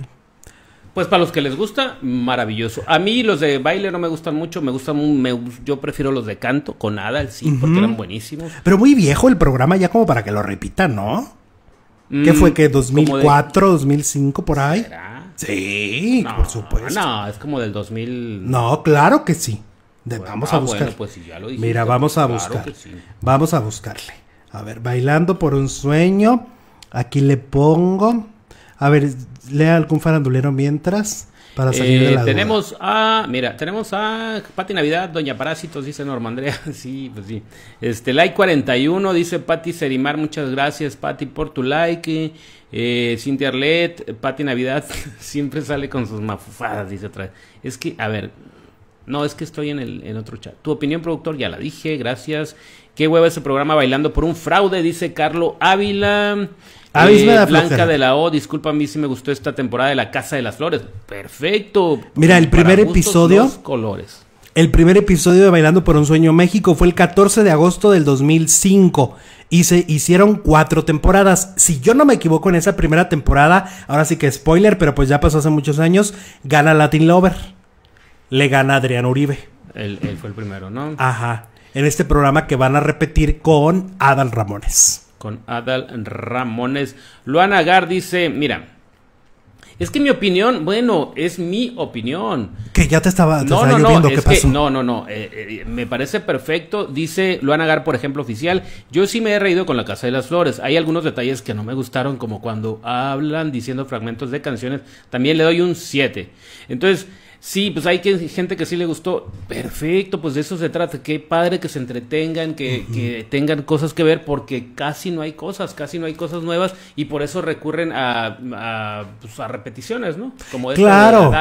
Pues para los que les gusta, maravilloso. A mí los de baile no me gustan mucho, me gustan, me, yo prefiero los de canto, con nada, sí, porque eran buenísimos. Pero muy viejo el programa ya como para que lo repitan, ¿no? ¿Qué fue que 2004, 2005 por ahí? Sí, por supuesto. No, es como del 2000. No, claro que sí vamos a ah, buscar. Pues mira, pues, vamos a buscar. Vamos a buscarle. A ver, bailando por un sueño. Aquí le pongo. A ver, lea algún farandulero mientras. Para salir eh, tenemos a, mira, tenemos a Pati Navidad, Doña Parásitos, dice Norma Andrea, sí, pues sí. Este, like 41, dice Pati Cerimar, muchas gracias, Pati, por tu like. Eh, Cintia Arlet, Pati Navidad, siempre sale con sus mafufadas, dice otra vez. Es que, a ver, no, es que estoy en el otro chat. Tu opinión, productor, ya la dije, gracias. Qué hueva ese programa bailando por un fraude, dice Carlo Ávila. Ah, eh, Blanca de la O, disculpa a mí si me gustó esta temporada de La Casa de las Flores. Perfecto. Mira, el primer episodio. colores. El primer episodio de Bailando por un Sueño México fue el 14 de agosto del 2005 y se hicieron cuatro temporadas. Si yo no me equivoco en esa primera temporada, ahora sí que spoiler, pero pues ya pasó hace muchos años, gana Latin Lover le gana Adrián Uribe. Él, fue el primero, ¿no? Ajá. En este programa que van a repetir con Adal Ramones. Con Adal Ramones. Luana Agar dice, mira, es que mi opinión, bueno, es mi opinión. Que ya te estaba, te no, no, no, qué pasó. no, no, no, eh, eh, me parece perfecto. Dice Luan Agar por ejemplo, oficial. Yo sí me he reído con la Casa de las Flores. Hay algunos detalles que no me gustaron, como cuando hablan diciendo fragmentos de canciones. También le doy un 7. Entonces, Sí, pues hay gente que sí le gustó. Perfecto, pues de eso se trata. Qué padre que se entretengan, que, que, tengan cosas que ver, porque casi no hay cosas, casi no hay cosas nuevas y por eso recurren a, a, pues, repeticiones, ¿no? Como claro.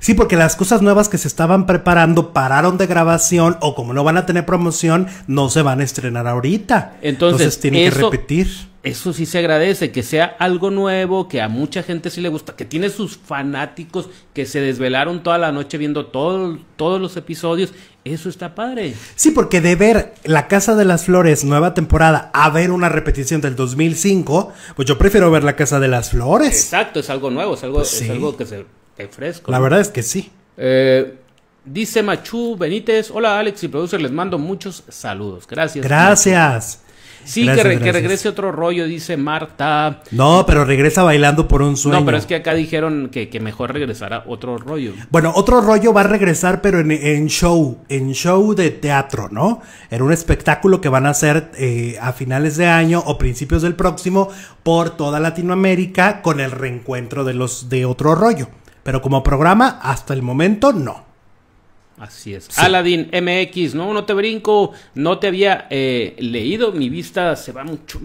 Sí, porque las cosas nuevas que se estaban preparando pararon de grabación o como no van a tener promoción, no se van a estrenar ahorita. Entonces, tienen que repetir eso sí se agradece, que sea algo nuevo, que a mucha gente sí le gusta, que tiene sus fanáticos que se desvelaron toda la noche viendo todos los episodios. Eso está padre. Sí, porque de ver La Casa de las Flores, nueva temporada, a ver una repetición del 2005, pues yo prefiero ver La Casa de las Flores. Exacto, es algo nuevo, es algo, pues algo que se fresco. La verdad es que sí. Eh, dice Machu Benítez, hola Alex y producer, les mando muchos saludos. Gracias. Gracias. Sí, que, regrese otro rollo, dice Marta. No, pero regresa bailando por un sueño. No, pero es que acá dijeron que, que mejor regresará otro rollo. Bueno, otro rollo va a regresar, pero en, show, en show de teatro, ¿no? En un espectáculo que van a hacer eh, a finales de año o principios del próximo por toda Latinoamérica con el reencuentro de los de otro rollo. Pero como programa, hasta el momento no. Así es. Sí. MX, no, no te brinco, no te había eh, leído, mi vista se va mucho.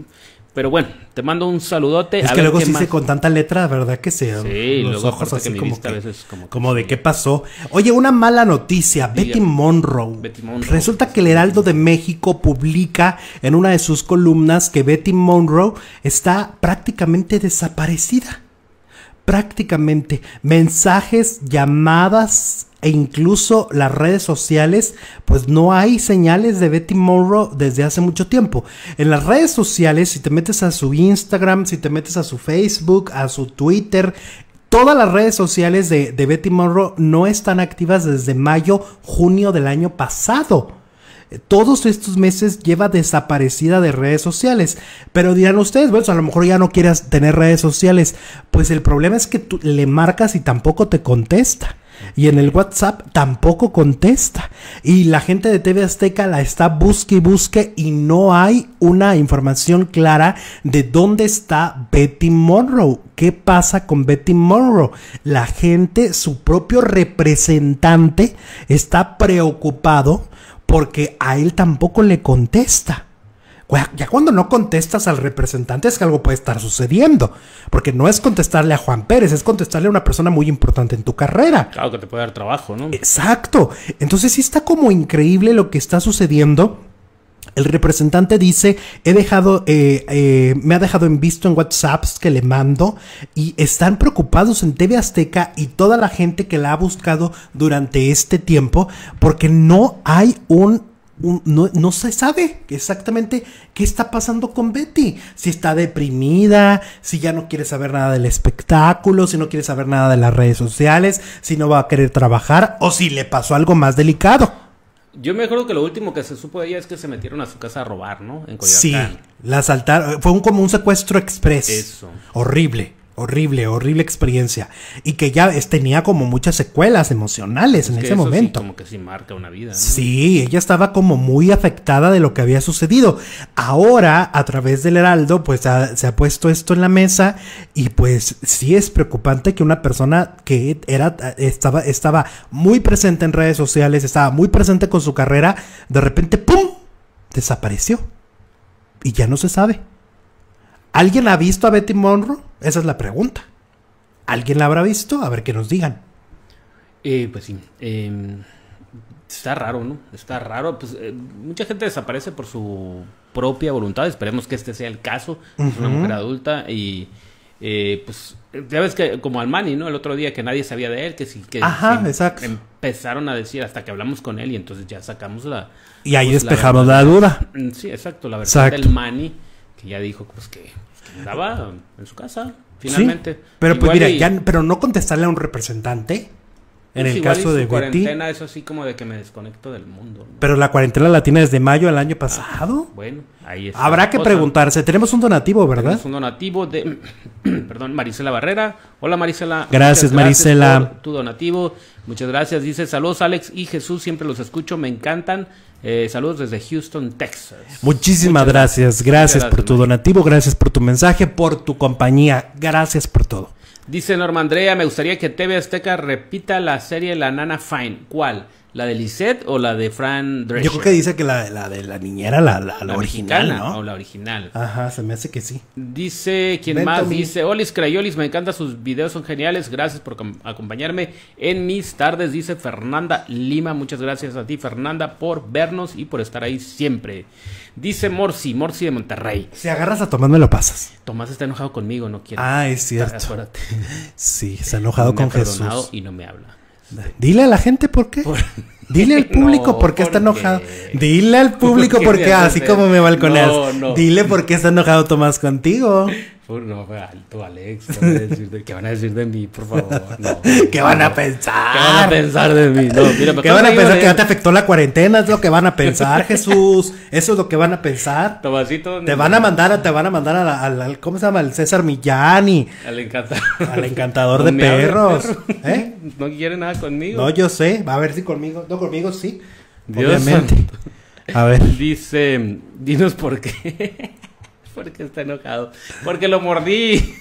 Pero bueno, te mando un saludote. Es que luego sí se con tanta letra, ¿verdad que se los ojos así como, que, como, de qué pasó. Oye, una mala noticia. Betty Monroe. Resulta que el Heraldo de México publica en una de sus columnas que Betty Monroe está prácticamente desaparecida prácticamente mensajes, llamadas e incluso las redes sociales, pues no hay señales de Betty Monroe desde hace mucho tiempo. En las redes sociales, si te metes a su Instagram, si te metes a su Facebook, a su Twitter, Todas las redes sociales de, Betty Monroe no están activas desde mayo, junio del año pasado. Todos estos meses lleva desaparecida de redes sociales. Pero dirán ustedes, bueno, a lo mejor ya no quieras tener redes sociales. Pues el problema es que tú le marcas y tampoco te contesta. Y en el WhatsApp tampoco contesta. Y la gente de TV Azteca la está busque y busque y no hay una información clara de dónde está Betty Monroe. ¿Qué pasa con Betty Monroe? La gente, su propio representante, está preocupado porque a él tampoco le contesta. Ya cuando no contestas al representante es que algo puede estar sucediendo. Porque no es contestarle a Juan Pérez, es contestarle a una persona muy importante en tu carrera. Claro que te puede dar trabajo, ¿no? Exacto. Entonces sí está como increíble lo que está sucediendo. El representante dice, he dejado, eh, eh, me ha dejado en visto en WhatsApps que le mando y están preocupados en TV Azteca y toda la gente que la ha buscado durante este tiempo porque no hay un no, se sabe exactamente qué está pasando con Betty. Si está deprimida, si ya no quiere saber nada del espectáculo, si no quiere saber nada de las redes sociales, si no va a querer trabajar o si le pasó algo más delicado. Yo me acuerdo que lo último que se supo de ella es que se metieron a su casa a robar, ¿no? En Sí, la asaltaron. Fue un, como un secuestro express. Horrible horrible, horrible experiencia. Y que ya tenía como muchas secuelas emocionales en ese momento. Sí, como que sí marca una vida. Sí, ella estaba como muy afectada de lo que había sucedido. Ahora, a través del Heraldo, pues se ha puesto esto en la mesa y pues sí es preocupante que una persona que era, estaba, estaba muy presente en redes sociales, estaba muy presente con su carrera, de repente, ¡pum! desapareció. Y ya no se sabe. ¿Alguien ha visto a Betty Monroe? Esa es la pregunta. ¿Alguien la habrá visto? A ver qué nos digan. Eh, pues sí. Em, está raro, ¿no? Está raro. Pues eh, mucha gente desaparece por su propia voluntad. Esperemos que este sea el caso. Es una mujer adulta y eh, pues ya ves que como Almani, ¿no? El otro día que nadie sabía de él, que sí, que Ajá, empezaron a decir hasta que hablamos con él y entonces ya sacamos la... Y ahí pues, despejaron la, duda. Mm, sí, exacto, la verdad del Mani, que ya dijo pues que estaba en su casa, finalmente. pero pues mira, pero no contestarle a un representante. En pues el caso de cuarentena es así como de que me desconecto del mundo. Pero la cuarentena la tiene desde mayo del año pasado. Ah, bueno, ahí está. Habrá que preguntarse. Tenemos un donativo, ¿verdad? Tenemos un donativo de. perdón, Marisela Barrera. Hola, Marisela. Gracias, gracias tu donativo. Muchas gracias. Dice: Saludos, Alex y Jesús. Siempre los escucho. Me encantan. Eh, saludos desde Houston, Texas. Muchísimas gracias. gracias por tu donativo. Gracias por tu mensaje. Por tu compañía. Gracias por todo. Dice Norma Andrea, me gustaría que TV Azteca repita la serie La Nana Fine. ¿Cuál? ¿La de Lisette o la de Fran Drescher? Yo creo que dice que la, de la niñera, la, la, original, O la original. Ajá, se me hace que sí. Dice, quien más? Dice, Olis Crayolis, me encanta sus videos, son geniales. Gracias por acompañarme en mis tardes, dice Fernanda Lima. Muchas gracias a ti, Fernanda, por vernos y por estar ahí siempre. Dice Morsi, Morsi de Monterrey. Si agarras a Tomás, me lo pasas. Tomás está enojado conmigo, no quiere. Ah, es cierto. Sí, está enojado con Jesús. Y no me habla. Dile a la gente por qué. Dile al público por qué está enojado. Dile al público por qué, así como me balconeas. Dile por qué está enojado Tomás contigo. Por no, alto, Alex. ¿Qué van a decir de mí, por favor? ¿Qué van a pensar? ¿Qué van a pensar de mí? No, mira, ¿Qué van a pensar? ¿Que ya te afectó la cuarentena? Es lo que van a pensar, Jesús. Eso es lo que van a pensar. Tomacito. Te van a mandar, a, te van a mandar a, ¿cómo se llama? Al César Millani. Al encantador. Al encantador de perros. ¿Eh? No quiere nada conmigo. No, yo sé. va A ver si conmigo. No, conmigo sí. Dios Obviamente. A ver. Dice, dinos por qué. Porque está enojado. Porque lo mordí.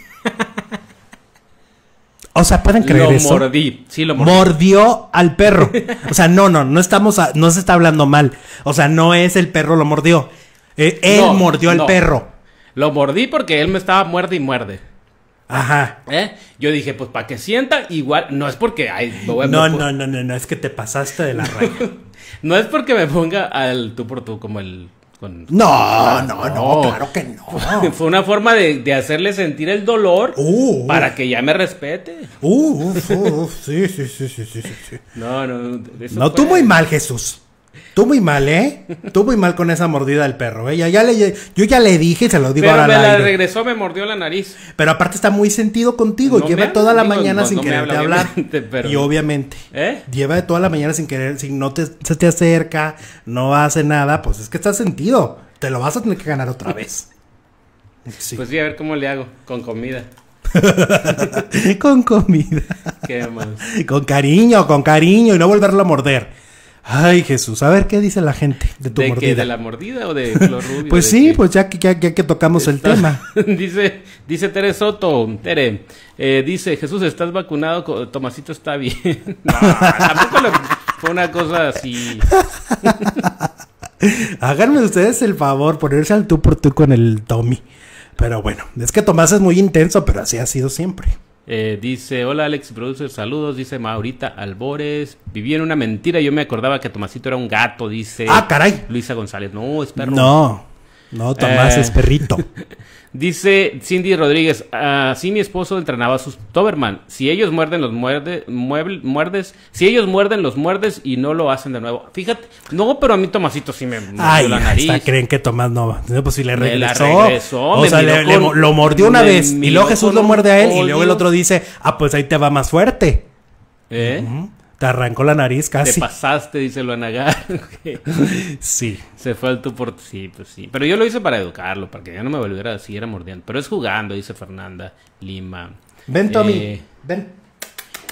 O sea, pueden creer eso. Lo mordí, sí lo mordí. Mordió al perro. O sea, no, no, no estamos, no se está hablando mal. O sea, no es el perro lo mordió. Eh, él mordió al perro. Lo mordí porque él me estaba muerde y muerde. Ajá. ¿Eh? Yo dije, pues para que sienta, igual, no es porque No, no, no, no, no, es que te pasaste de la raya. no es porque me ponga al tú por tú como el Ah, no, no, no, claro que no. Fue una forma de, hacerle sentir el dolor uh, uh. para que ya me respete. Uh, uf, sí, sí, sí, sí, sí, No, no. no, tú muy mal, Jesús. Tú muy mal, ¿eh? Tú muy mal con esa mordida del perro, ¿eh? Ya, le, yo ya le dije y se lo digo Pero me aire. la regresó, me mordió la nariz. Pero aparte está muy sentido contigo. lleva toda la mañana sin quererte hablar. Y obviamente. ¿Eh? Lleva toda la mañana sin querer, si no te, se te acerca, no hace nada. Pues es que está sentido. Te lo vas a tener que ganar otra vez. Pues sí, a ver cómo le hago. Con comida. con comida. Qué mal. Con cariño, con cariño. Y no volverlo a morder. Ay, Jesús, a ver qué dice la gente de tu ¿De ¿De la mordida o de Flor Rubio? pues sí, pues ya que, ya, que tocamos el tema. dice, dice Tere Soto, Tere, eh, dice, Jesús, estás vacunado, Tomasito está bien. tampoco fue una cosa así. Háganme ustedes el favor, ponerse al tú por tú con el Tommy. Pero bueno, es que Tomás es muy intenso, pero así ha sido siempre. Eh, dice, hola Alex Producer, saludos. Dice Maurita Albores. Viví en una mentira. Yo me acordaba que Tomasito era un gato, dice. Ah, caray. Luisa González. No, es perro. No, no, Tomás eh, es perrito. Dice Cindy Rodríguez, así mi esposo entrenaba a sus Toberman, Si ellos muerden los muerde, mueble, muerdes, si ellos muerden los muerdes y no lo hacen de nuevo. Fíjate, no, pero a mí Tomasito sí me Ay, la nariz. creen que Tomás no, no pues si le regresó. o sea, lo mordió una vez y luego Jesús lo muerde a él y luego el otro dice, ah, pues ahí te va más fuerte. ¿Eh? Te arrancó la nariz casi. Te pasaste, dice lo Nagar. sí. Se fue tu por... Sí, pues sí. Pero yo lo hice para educarlo, para que ya no me volviera a seguir mordiendo. Pero es jugando, dice Fernanda Lima. Ven, Tommy. Eh, ven.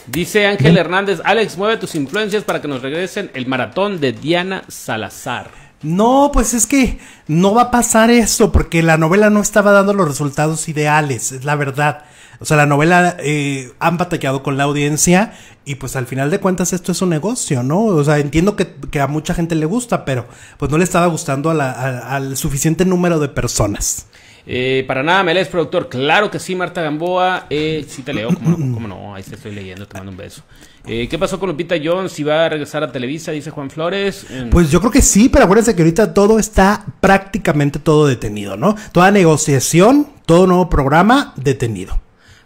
Dice Ángel Hernández, Alex, mueve tus influencias para que nos regresen el maratón de Diana Salazar. No, pues es que no va a pasar eso, porque la novela no estaba dando los resultados ideales, es la verdad. O sea, la novela eh, han batallado con la audiencia y pues al final de cuentas esto es un negocio, ¿no? O sea, entiendo que, a mucha gente le gusta, pero pues no le estaba gustando al suficiente número de personas. Eh, para nada, Melés, productor. Claro que sí, Marta Gamboa. Eh, sí te leo, ¿cómo no? Ahí te estoy leyendo, te mando un beso. Eh, ¿Qué pasó con Lupita Jones? ¿Si va a regresar a Televisa? Dice Juan Flores. Pues yo creo que sí, pero acuérdense que ahorita todo está prácticamente todo detenido, ¿no? Toda negociación, todo nuevo programa detenido.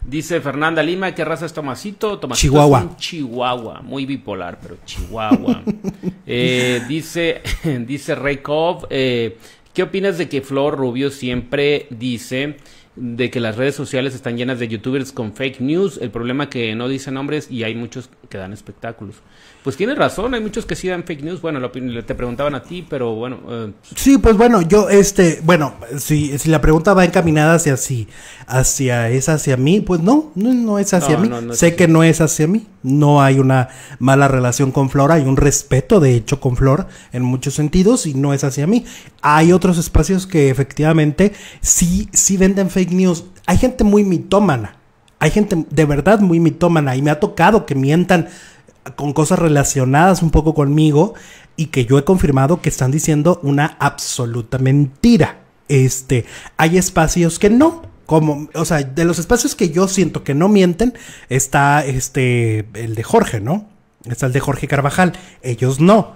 Dice Fernanda Lima, ¿qué raza es Tomasito? Chihuahua. Chihuahua, muy bipolar, pero Chihuahua. Eh, dice, dice Reykov, eh, ¿qué opinas de que Flor Rubio siempre dice de que las redes sociales están llenas de youtubers con fake news? El problema que no dice nombres y hay muchos que dan espectáculos pues tienes razón, hay muchos que sí dan fake news. Bueno, te preguntaban a ti, pero bueno. Eh, sí, pues bueno, yo, este, bueno, si, si la pregunta va encaminada hacia sí, hacia es hacia mí, pues no, no, no es hacia mí. sé que no es hacia mí. No hay una mala relación con Flora, hay un respeto, de hecho, con Flor en muchos sentidos y no es hacia mí. Hay otros espacios que efectivamente sí, sí venden fake news. Hay gente muy mitómana. Hay gente de verdad muy mitómana y me ha tocado que mientan con cosas relacionadas un poco conmigo y que yo he confirmado que están diciendo una absoluta mentira. Este, hay espacios que no, como, o sea, de los espacios que yo siento que no mienten, está este, el de Jorge, ¿no? Está el de Jorge Carvajal, ellos no.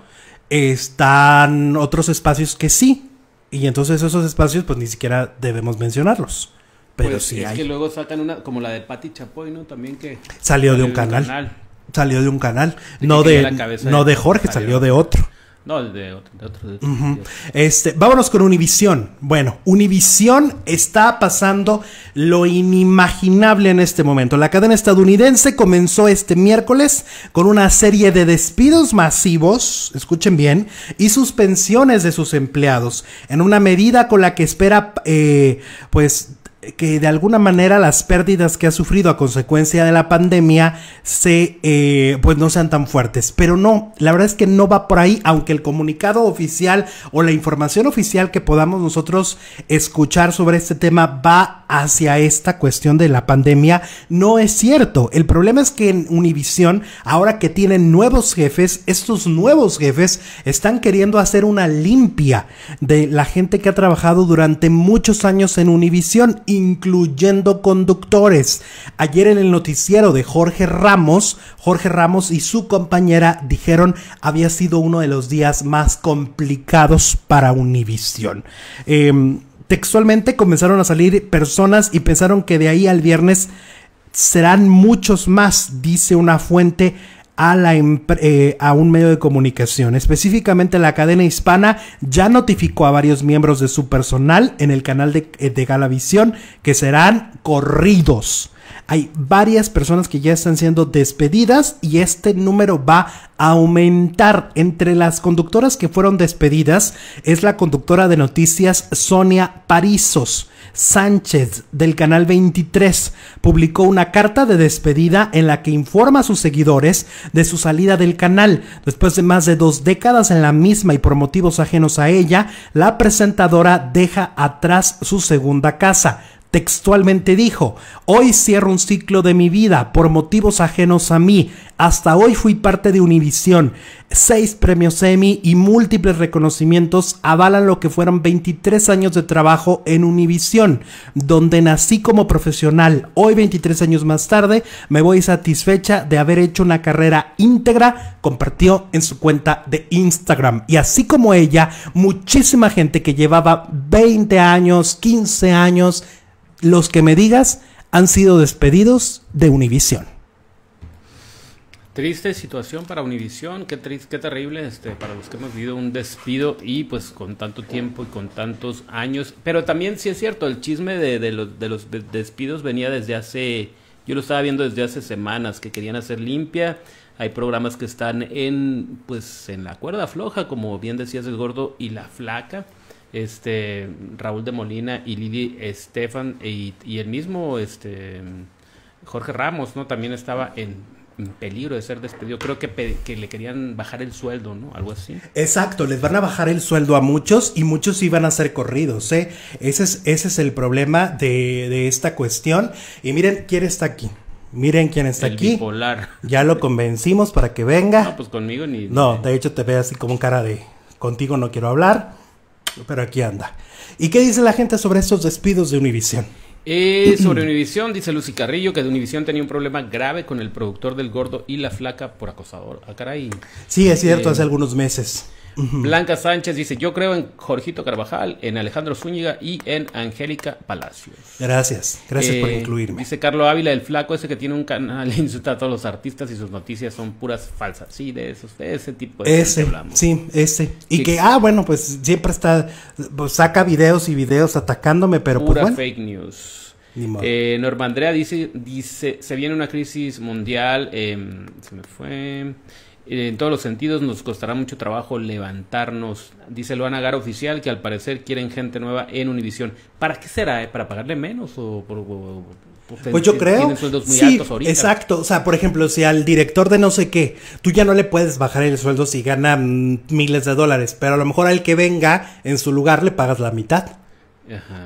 Están otros espacios que sí, y entonces esos espacios pues ni siquiera debemos mencionarlos. Pero pues sí es hay. que luego sacan una, como la de Patti Chapoy, ¿no? También que... Salió de un, canal. Salió de un canal. no, de, no de Jorge, salió, de otro. No, de otro. De este, vámonos con Univisión. Bueno, Univisión está pasando lo inimaginable en este momento. La cadena estadounidense comenzó este miércoles con una serie de despidos masivos, escuchen bien, y suspensiones de sus empleados, en una medida con la que espera, eh, pues, que de alguna manera las pérdidas que ha sufrido a consecuencia de la pandemia se eh, pues no sean tan fuertes pero no la verdad es que no va por ahí aunque el comunicado oficial o la información oficial que podamos nosotros escuchar sobre este tema va hacia esta cuestión de la pandemia no es cierto el problema es que en Univision ahora que tienen nuevos jefes estos nuevos jefes están queriendo hacer una limpia de la gente que ha trabajado durante muchos años en Univision incluyendo conductores. Ayer en el noticiero de Jorge Ramos, Jorge Ramos y su compañera dijeron había sido uno de los días más complicados para Univisión. Em, textualmente comenzaron a salir personas y pensaron que de ahí al viernes serán muchos más, dice una fuente eh, a, un medio de comunicación. Específicamente la cadena hispana ya notificó a varios miembros de su personal en el canal de, eh, de Galavisión que serán corridos. Hay varias personas que ya están siendo despedidas y este número va a aumentar. Entre las conductoras que fueron despedidas es la conductora de noticias Sonia Parizos Sánchez del Canal 23 publicó una carta de despedida en la que informa a sus seguidores de su salida del canal. Después de más de dos décadas en la misma y por motivos ajenos a ella, la presentadora deja atrás su segunda casa. Textualmente dijo, hoy cierro un ciclo de mi vida por motivos ajenos a mí. Hasta hoy fui parte de Univisión. Seis premios Emmy y múltiples reconocimientos avalan lo que fueron 23 años de trabajo en Univisión, donde nací como profesional. Hoy, 23 años más tarde, me voy satisfecha de haber hecho una carrera íntegra, compartió en su cuenta de Instagram. Y así como ella, muchísima gente que llevaba 20 años, 15 años, los que me digas han sido despedidos de Univisión. Triste situación para Univisión, qué, triste, qué terrible este, para los que hemos vivido un despido y pues con tanto tiempo y con tantos años. Pero también sí es cierto, el chisme de, los, de los despidos venía desde hace, yo lo estaba viendo desde hace semanas, que querían hacer limpia. Hay programas que están en, pues, en la cuerda floja, como bien decías el gordo, y la flaca este Raúl de Molina y Lili Estefan y, el mismo este, Jorge Ramos, ¿no? También estaba en, peligro de ser despedido. Creo que, que, le querían bajar el sueldo, ¿no? Algo así. Exacto, les van a bajar el sueldo a muchos y muchos iban a ser corridos, ¿eh? Ese es, ese es el problema de, esta cuestión. Y miren quién está aquí. Miren quién está aquí. Bipolar. Ya lo convencimos para que venga. No, pues conmigo ni. No, de hecho te ve así como un cara de. Contigo no quiero hablar. Pero aquí anda. ¿Y qué dice la gente sobre estos despidos de Univision? Eh, sobre Univisión, dice Lucy Carrillo que de Univisión tenía un problema grave con el productor del Gordo y la Flaca por acosador. a ah, caray. Sí, es cierto, eh, hace algunos meses. Blanca Sánchez dice, yo creo en Jorgito Carvajal, en Alejandro Zúñiga y en Angélica Palacios. Gracias, gracias por eh, incluirme. Dice Carlos Ávila, el flaco ese que tiene un canal insulta a todos los artistas y sus noticias son puras falsas. Sí, de esos, de ese tipo de ese, hablamos. Sí, ese. Y que, ah, bueno, pues siempre está, pues, saca videos y videos atacándome, pero pues, Pura fake news. Eh, dice, dice, se viene una crisis mundial, em, se me fue... Eh, en todos los sentidos nos costará mucho trabajo levantarnos. Dice Luana agar oficial que al parecer quieren gente nueva en Univision. ¿Para qué será? Eh? ¿Para pagarle menos o pues, pues yo creo. muy sí, altos ahorita. Exacto. O sea, por ejemplo, si al director de no sé qué, tú ya no le puedes bajar el sueldo si gana mm, miles de dólares, pero a lo mejor al que venga en su lugar le pagas la mitad.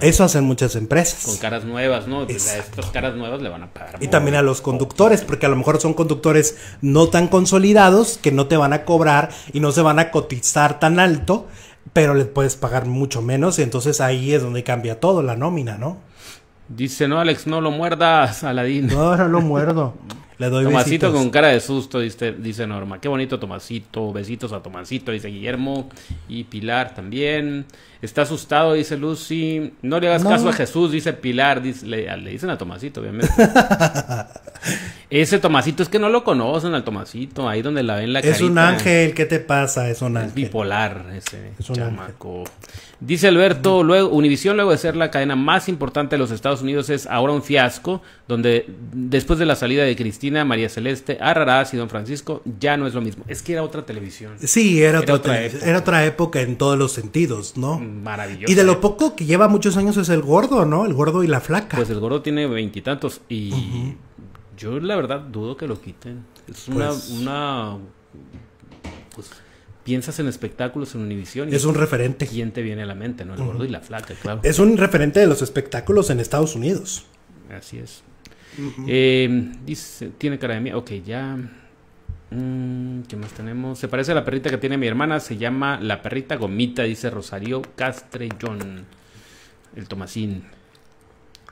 Eso hacen muchas empresas. Con caras nuevas, ¿no? Pues, estas caras nuevas le van a pagar. Y también a los conductores, porque a lo mejor son conductores no tan consolidados que no te van a cobrar y no se van a cotizar tan alto, pero les puedes pagar mucho menos y entonces ahí es donde cambia todo, la nómina, ¿no? Dice, no, Alex, no lo muerdas, Aladín. No, no lo muerdo. Le doy Tomasito con cara de susto, dice, dice Norma. Qué bonito Tomasito. Besitos a Tomasito, dice Guillermo. Y Pilar también. Está asustado, dice Lucy. No le hagas caso a Jesús, dice Pilar. le, dicen a Tomasito, obviamente. Ese Tomasito es que no lo conocen al Tomasito. Ahí donde la ven la Es un ángel, ¿qué te pasa? Es un ángel. Es bipolar ese es un chamaco. Dice Alberto, luego, Univisión... luego de ser la cadena más importante de los Estados Unidos, es ahora un fiasco, donde después de la salida de Cristina, María Celeste, Arraraz y Don Francisco, ya no es lo mismo. Es que era otra televisión. Sí, era, otra, época. Era otra época en todos los sentidos, ¿no? Mm. Maravilloso. Y de lo poco que lleva muchos años es el gordo, ¿no? El gordo y la flaca. Pues el gordo tiene veintitantos y, yo la verdad dudo que lo quiten. Es una... Pues una pues, piensas en espectáculos en Univision. Y es un referente. ¿Quién te viene a la mente, no? El gordo y la flaca, claro. Es un referente de los espectáculos en Estados Unidos. Así es. Eh, dice, tiene cara de mí. Ok, ya... Mm, ¿Qué más tenemos? Se parece a la perrita que tiene mi hermana. Se llama la perrita gomita, dice Rosario Castrellón. El Tomasín.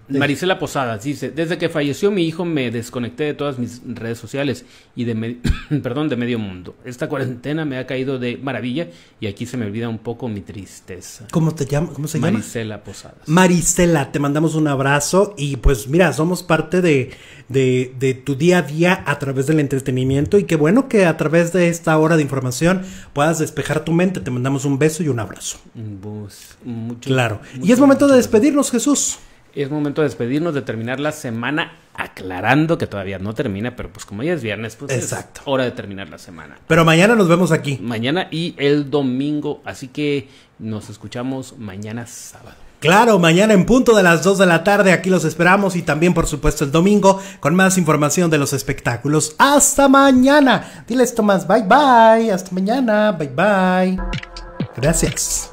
Marisela Posadas dice, desde que falleció mi hijo me desconecté de todas mis redes sociales y de, perdón, de medio mundo. Esta cuarentena me ha caído de maravilla y aquí se me olvida un poco mi tristeza. ¿Cómo, te llama? ¿Cómo se llama? Marisela Posadas. Maricela, te mandamos un abrazo y pues mira, somos parte de, de, tu día a día a través del entretenimiento y qué bueno que a través de esta hora de información puedas despejar tu mente. Te mandamos un beso y un abrazo. claro. y es momento de despedirnos, Jesús es momento de despedirnos, de terminar la semana, aclarando que todavía no termina, pero pues como ya es viernes, pues es hora de terminar la semana. Pero mañana nos vemos aquí. Mañana y el domingo, así que nos escuchamos mañana sábado. Claro, mañana en punto de las 2 de la tarde, aquí los esperamos y también por supuesto el domingo con más información de los espectáculos. Hasta mañana. Diles Tomás, bye bye, hasta mañana, bye bye. Gracias.